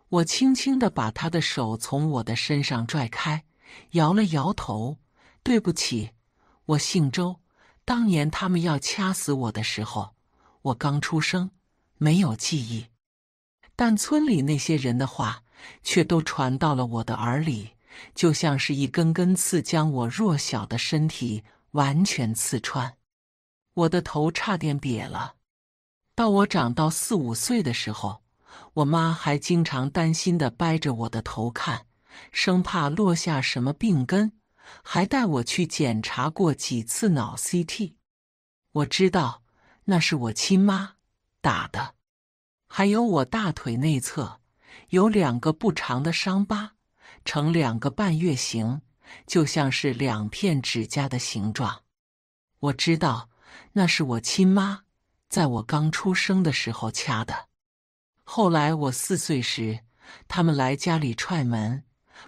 我轻轻的把他的手从我的身上拽开，摇了摇头：“对不起，我姓周。当年他们要掐死我的时候，我刚出生。”没有记忆，但村里那些人的话却都传到了我的耳里，就像是一根根刺，将我弱小的身体完全刺穿，我的头差点瘪了。到我长到四五岁的时候，我妈还经常担心的掰着我的头看，生怕落下什么病根，还带我去检查过几次脑 CT。我知道那是我亲妈。打的，还有我大腿内侧有两个不长的伤疤，呈两个半月形，就像是两片指甲的形状。我知道那是我亲妈在我刚出生的时候掐的。后来我四岁时，他们来家里踹门，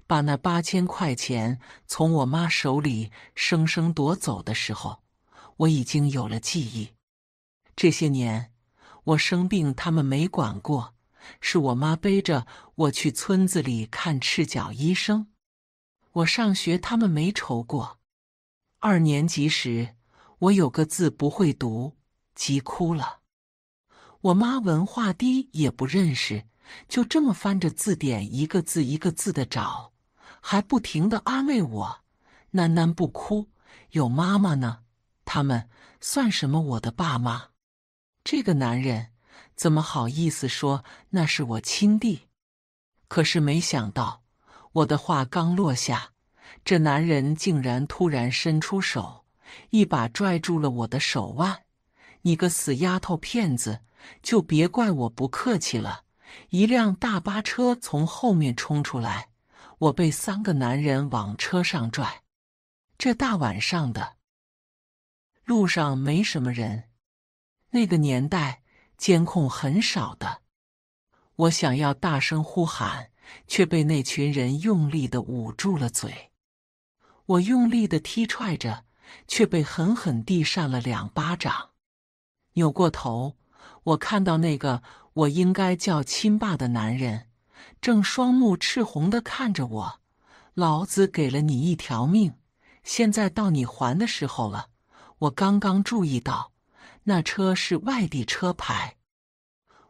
把那八千块钱从我妈手里生生夺走的时候，我已经有了记忆。这些年。我生病，他们没管过，是我妈背着我去村子里看赤脚医生。我上学，他们没愁过。二年级时，我有个字不会读，急哭了。我妈文化低，也不认识，就这么翻着字典，一个字一个字的找，还不停的安慰我：“囡囡不哭，有妈妈呢。”他们算什么？我的爸妈。这个男人怎么好意思说那是我亲弟？可是没想到，我的话刚落下，这男人竟然突然伸出手，一把拽住了我的手腕。你个死丫头片子，就别怪我不客气了！一辆大巴车从后面冲出来，我被三个男人往车上拽。这大晚上的，路上没什么人。那个年代监控很少的，我想要大声呼喊，却被那群人用力的捂住了嘴。我用力的踢踹着，却被狠狠地扇了两巴掌。扭过头，我看到那个我应该叫亲爸的男人，正双目赤红的看着我。老子给了你一条命，现在到你还的时候了。我刚刚注意到。那车是外地车牌，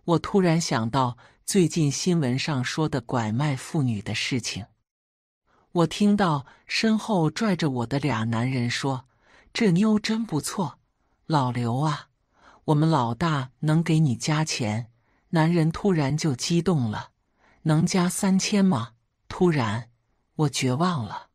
我突然想到最近新闻上说的拐卖妇女的事情。我听到身后拽着我的俩男人说：“这妞真不错，老刘啊，我们老大能给你加钱。”男人突然就激动了：“能加三千吗？”突然，我绝望了。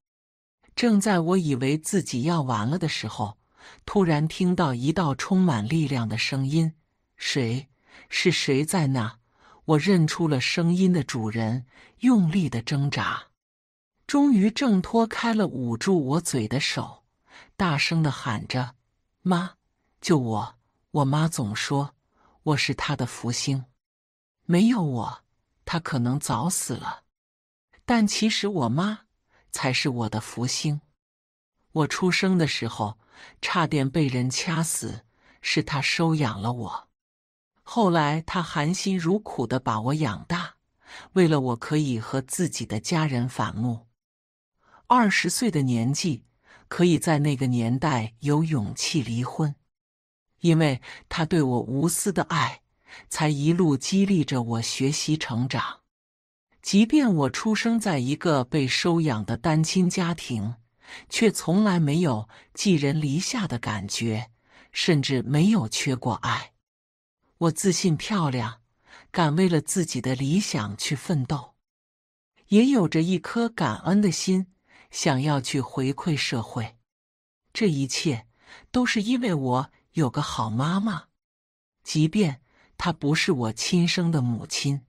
正在我以为自己要完了的时候。突然听到一道充满力量的声音：“谁？是谁在那？”我认出了声音的主人，用力的挣扎，终于挣脱开了捂住我嘴的手，大声的喊着：“妈，救我！”我妈总说我是她的福星，没有我，她可能早死了。但其实我妈才是我的福星。我出生的时候。差点被人掐死，是他收养了我。后来他含辛茹苦的把我养大，为了我可以和自己的家人反目。二十岁的年纪，可以在那个年代有勇气离婚，因为他对我无私的爱，才一路激励着我学习成长。即便我出生在一个被收养的单亲家庭。却从来没有寄人篱下的感觉，甚至没有缺过爱。我自信、漂亮，敢为了自己的理想去奋斗，也有着一颗感恩的心，想要去回馈社会。这一切都是因为我有个好妈妈，即便她不是我亲生的母亲。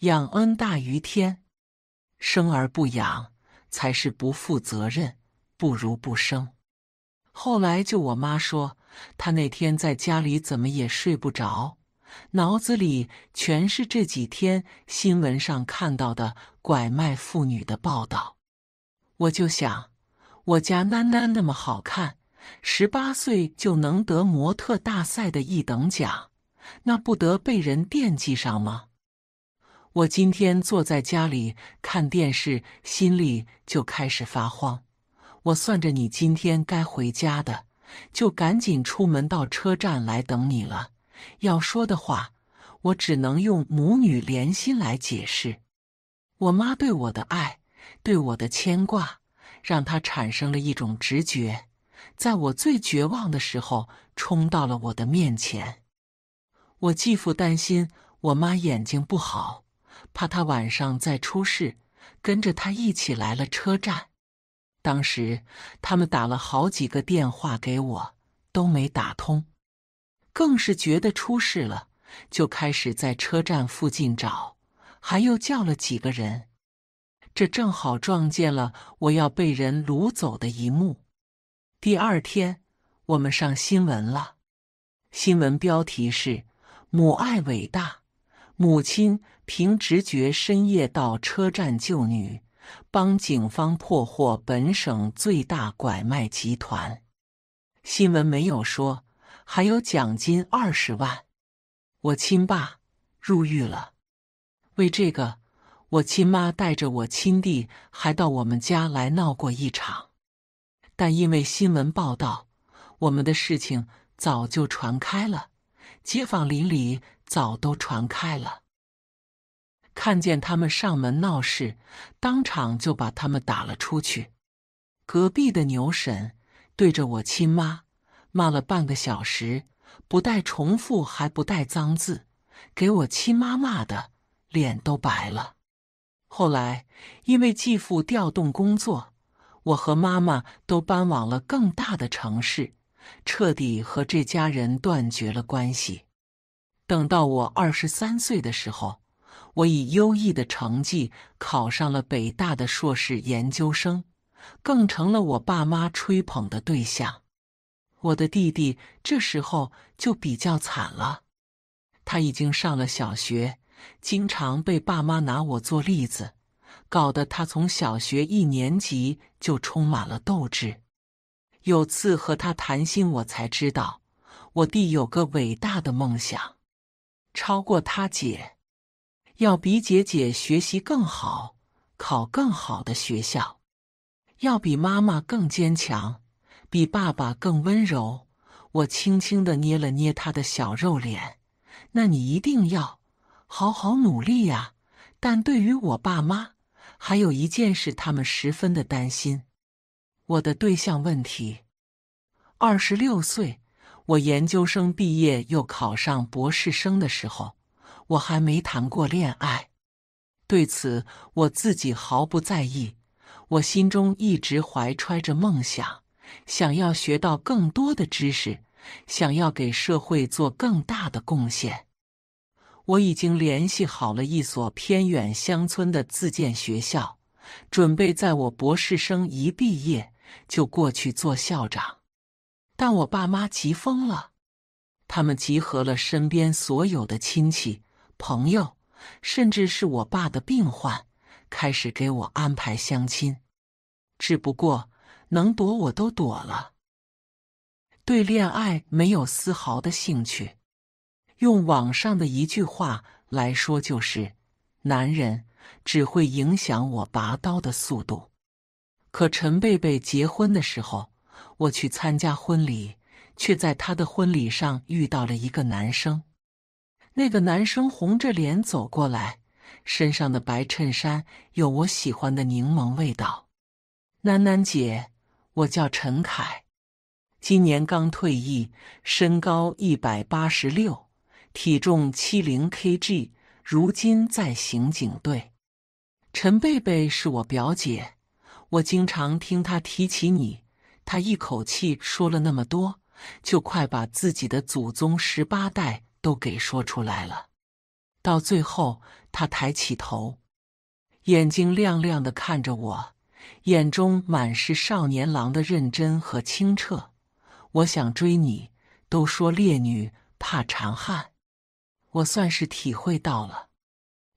养恩大于天，生而不养。才是不负责任，不如不生。后来就我妈说，她那天在家里怎么也睡不着，脑子里全是这几天新闻上看到的拐卖妇女的报道。我就想，我家囡囡那么好看，十八岁就能得模特大赛的一等奖，那不得被人惦记上吗？我今天坐在家里看电视，心里就开始发慌。我算着你今天该回家的，就赶紧出门到车站来等你了。要说的话，我只能用母女连心来解释。我妈对我的爱，对我的牵挂，让她产生了一种直觉，在我最绝望的时候冲到了我的面前。我继父担心我妈眼睛不好。怕他晚上再出事，跟着他一起来了车站。当时他们打了好几个电话给我，都没打通，更是觉得出事了，就开始在车站附近找，还又叫了几个人。这正好撞见了我要被人掳走的一幕。第二天，我们上新闻了，新闻标题是“母爱伟大，母亲”。凭直觉，深夜到车站救女，帮警方破获本省最大拐卖集团。新闻没有说，还有奖金二十万。我亲爸入狱了，为这个，我亲妈带着我亲弟还到我们家来闹过一场。但因为新闻报道，我们的事情早就传开了，街坊邻里早都传开了。看见他们上门闹事，当场就把他们打了出去。隔壁的牛婶对着我亲妈骂了半个小时，不带重复，还不带脏字，给我亲妈骂的脸都白了。后来因为继父调动工作，我和妈妈都搬往了更大的城市，彻底和这家人断绝了关系。等到我二十三岁的时候。我以优异的成绩考上了北大的硕士研究生，更成了我爸妈吹捧的对象。我的弟弟这时候就比较惨了，他已经上了小学，经常被爸妈拿我做例子，搞得他从小学一年级就充满了斗志。有次和他谈心，我才知道，我弟有个伟大的梦想，超过他姐。要比姐姐学习更好，考更好的学校；要比妈妈更坚强，比爸爸更温柔。我轻轻的捏了捏他的小肉脸。那你一定要好好努力呀！但对于我爸妈，还有一件事，他们十分的担心我的对象问题。二十六岁，我研究生毕业又考上博士生的时候。我还没谈过恋爱，对此我自己毫不在意。我心中一直怀揣着梦想，想要学到更多的知识，想要给社会做更大的贡献。我已经联系好了一所偏远乡村的自建学校，准备在我博士生一毕业就过去做校长。但我爸妈急疯了，他们集合了身边所有的亲戚。朋友，甚至是我爸的病患，开始给我安排相亲，只不过能躲我都躲了。对恋爱没有丝毫的兴趣。用网上的一句话来说，就是：男人只会影响我拔刀的速度。可陈贝贝结婚的时候，我去参加婚礼，却在他的婚礼上遇到了一个男生。那个男生红着脸走过来，身上的白衬衫有我喜欢的柠檬味道。楠楠姐，我叫陈凯，今年刚退役，身高一百八十六，体重七零 Kg，如今在刑警队。陈贝贝是我表姐，我经常听她提起你。她一口气说了那么多，就快把自己的祖宗十八代。都给说出来了。到最后，他抬起头，眼睛亮亮的看着我，眼中满是少年郎的认真和清澈。我想追你，都说烈女怕长汉，我算是体会到了。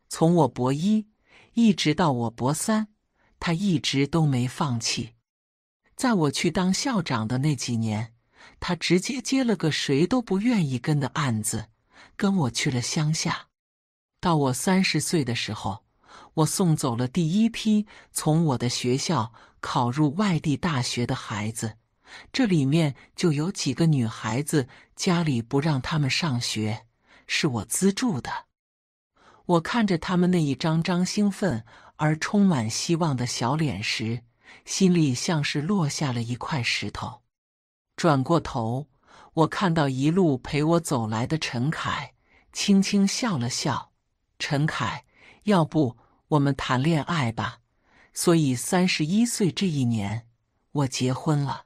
从我博一一直到我博三，他一直都没放弃。在我去当校长的那几年，他直接接了个谁都不愿意跟的案子。跟我去了乡下。到我三十岁的时候，我送走了第一批从我的学校考入外地大学的孩子，这里面就有几个女孩子，家里不让他们上学，是我资助的。我看着他们那一张张兴奋而充满希望的小脸时，心里像是落下了一块石头，转过头。我看到一路陪我走来的陈凯，轻轻笑了笑。陈凯，要不我们谈恋爱吧？所以三十一岁这一年，我结婚了。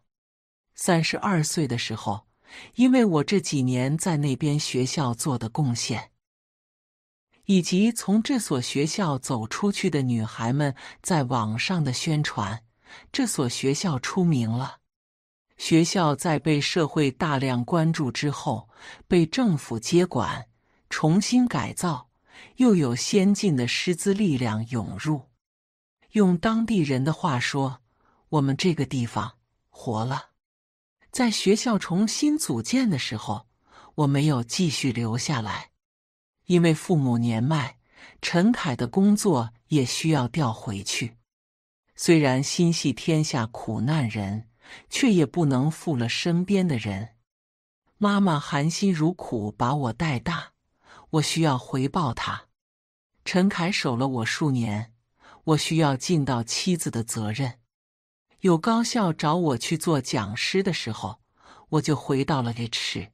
三十二岁的时候，因为我这几年在那边学校做的贡献，以及从这所学校走出去的女孩们在网上的宣传，这所学校出名了。学校在被社会大量关注之后，被政府接管，重新改造，又有先进的师资力量涌入。用当地人的话说：“我们这个地方活了。”在学校重新组建的时候，我没有继续留下来，因为父母年迈，陈凯的工作也需要调回去。虽然心系天下苦难人。却也不能负了身边的人。妈妈含辛茹苦把我带大，我需要回报她。陈凯守了我数年，我需要尽到妻子的责任。有高校找我去做讲师的时候，我就回到了 h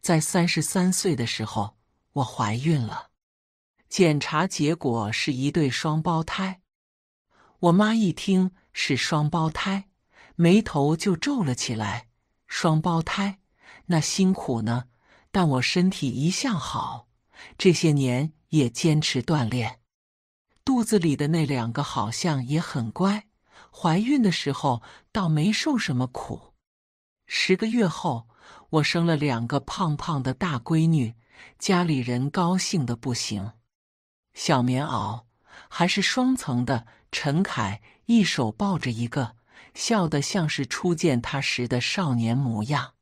在三十三岁的时候，我怀孕了，检查结果是一对双胞胎。我妈一听是双胞胎。眉头就皱了起来。双胞胎，那辛苦呢？但我身体一向好，这些年也坚持锻炼。肚子里的那两个好像也很乖。怀孕的时候倒没受什么苦。十个月后，我生了两个胖胖的大闺女，家里人高兴的不行。小棉袄还是双层的。陈凯一手抱着一个。笑得像是初见他时的少年模样，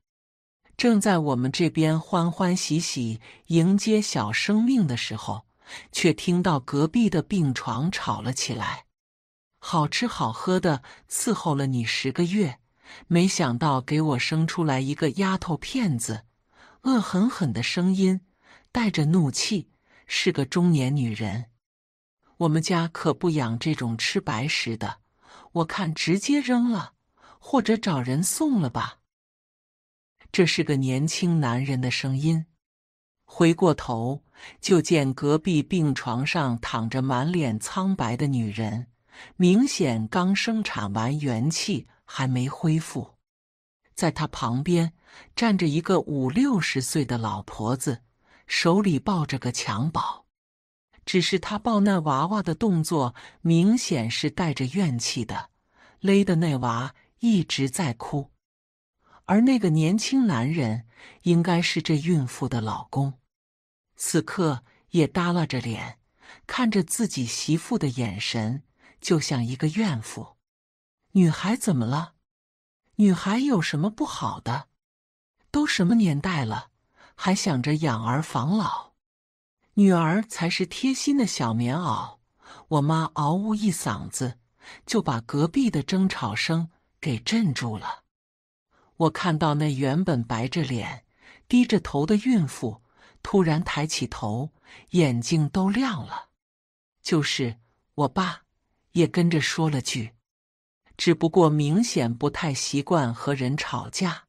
正在我们这边欢欢喜喜迎接小生命的时候，却听到隔壁的病床吵了起来。好吃好喝的伺候了你十个月，没想到给我生出来一个丫头片子！恶狠狠的声音，带着怒气，是个中年女人。我们家可不养这种吃白食的。我看直接扔了，或者找人送了吧。这是个年轻男人的声音。回过头，就见隔壁病床上躺着满脸苍白的女人，明显刚生产完，元气还没恢复。在她旁边站着一个五六十岁的老婆子，手里抱着个襁褓。只是他抱那娃娃的动作明显是带着怨气的，勒的那娃一直在哭。而那个年轻男人应该是这孕妇的老公，此刻也耷拉着脸，看着自己媳妇的眼神就像一个怨妇。女孩怎么了？女孩有什么不好的？都什么年代了，还想着养儿防老？女儿才是贴心的小棉袄，我妈嗷呜一嗓子，就把隔壁的争吵声给镇住了。我看到那原本白着脸、低着头的孕妇，突然抬起头，眼睛都亮了。就是我爸，也跟着说了句，只不过明显不太习惯和人吵架，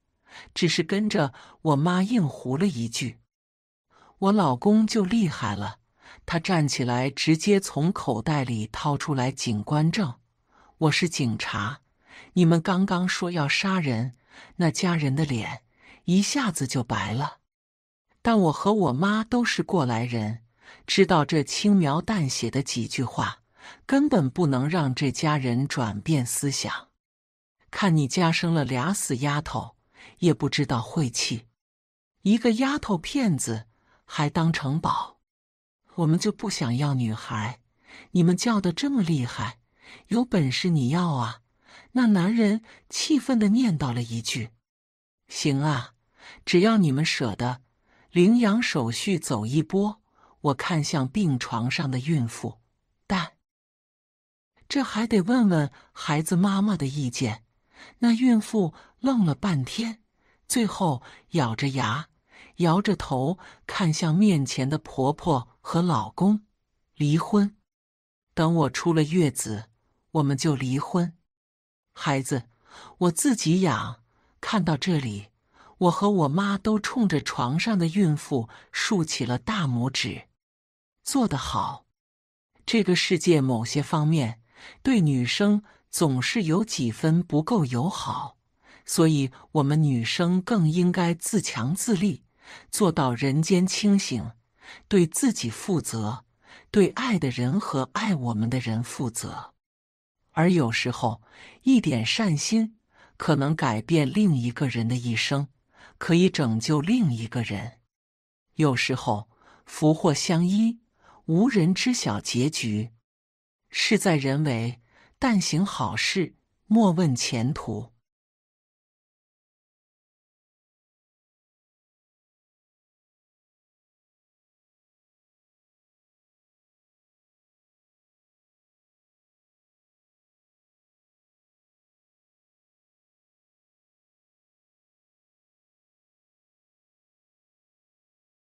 只是跟着我妈硬胡了一句。我老公就厉害了，他站起来，直接从口袋里掏出来警官证。我是警察，你们刚刚说要杀人，那家人的脸一下子就白了。但我和我妈都是过来人，知道这轻描淡写的几句话根本不能让这家人转变思想。看你家生了俩死丫头，也不知道晦气，一个丫头片子。还当城堡，我们就不想要女孩。你们叫的这么厉害，有本事你要啊！那男人气愤的念叨了一句：“行啊，只要你们舍得，领养手续走一波。”我看向病床上的孕妇，但这还得问问孩子妈妈的意见。那孕妇愣了半天，最后咬着牙。摇着头看向面前的婆婆和老公，离婚。等我出了月子，我们就离婚。孩子，我自己养。看到这里，我和我妈都冲着床上的孕妇竖起了大拇指，做得好。这个世界某些方面对女生总是有几分不够友好，所以我们女生更应该自强自立。做到人间清醒，对自己负责，对爱的人和爱我们的人负责。而有时候，一点善心可能改变另一个人的一生，可以拯救另一个人。有时候，福祸相依，无人知晓结局。事在人为，但行好事，莫问前途。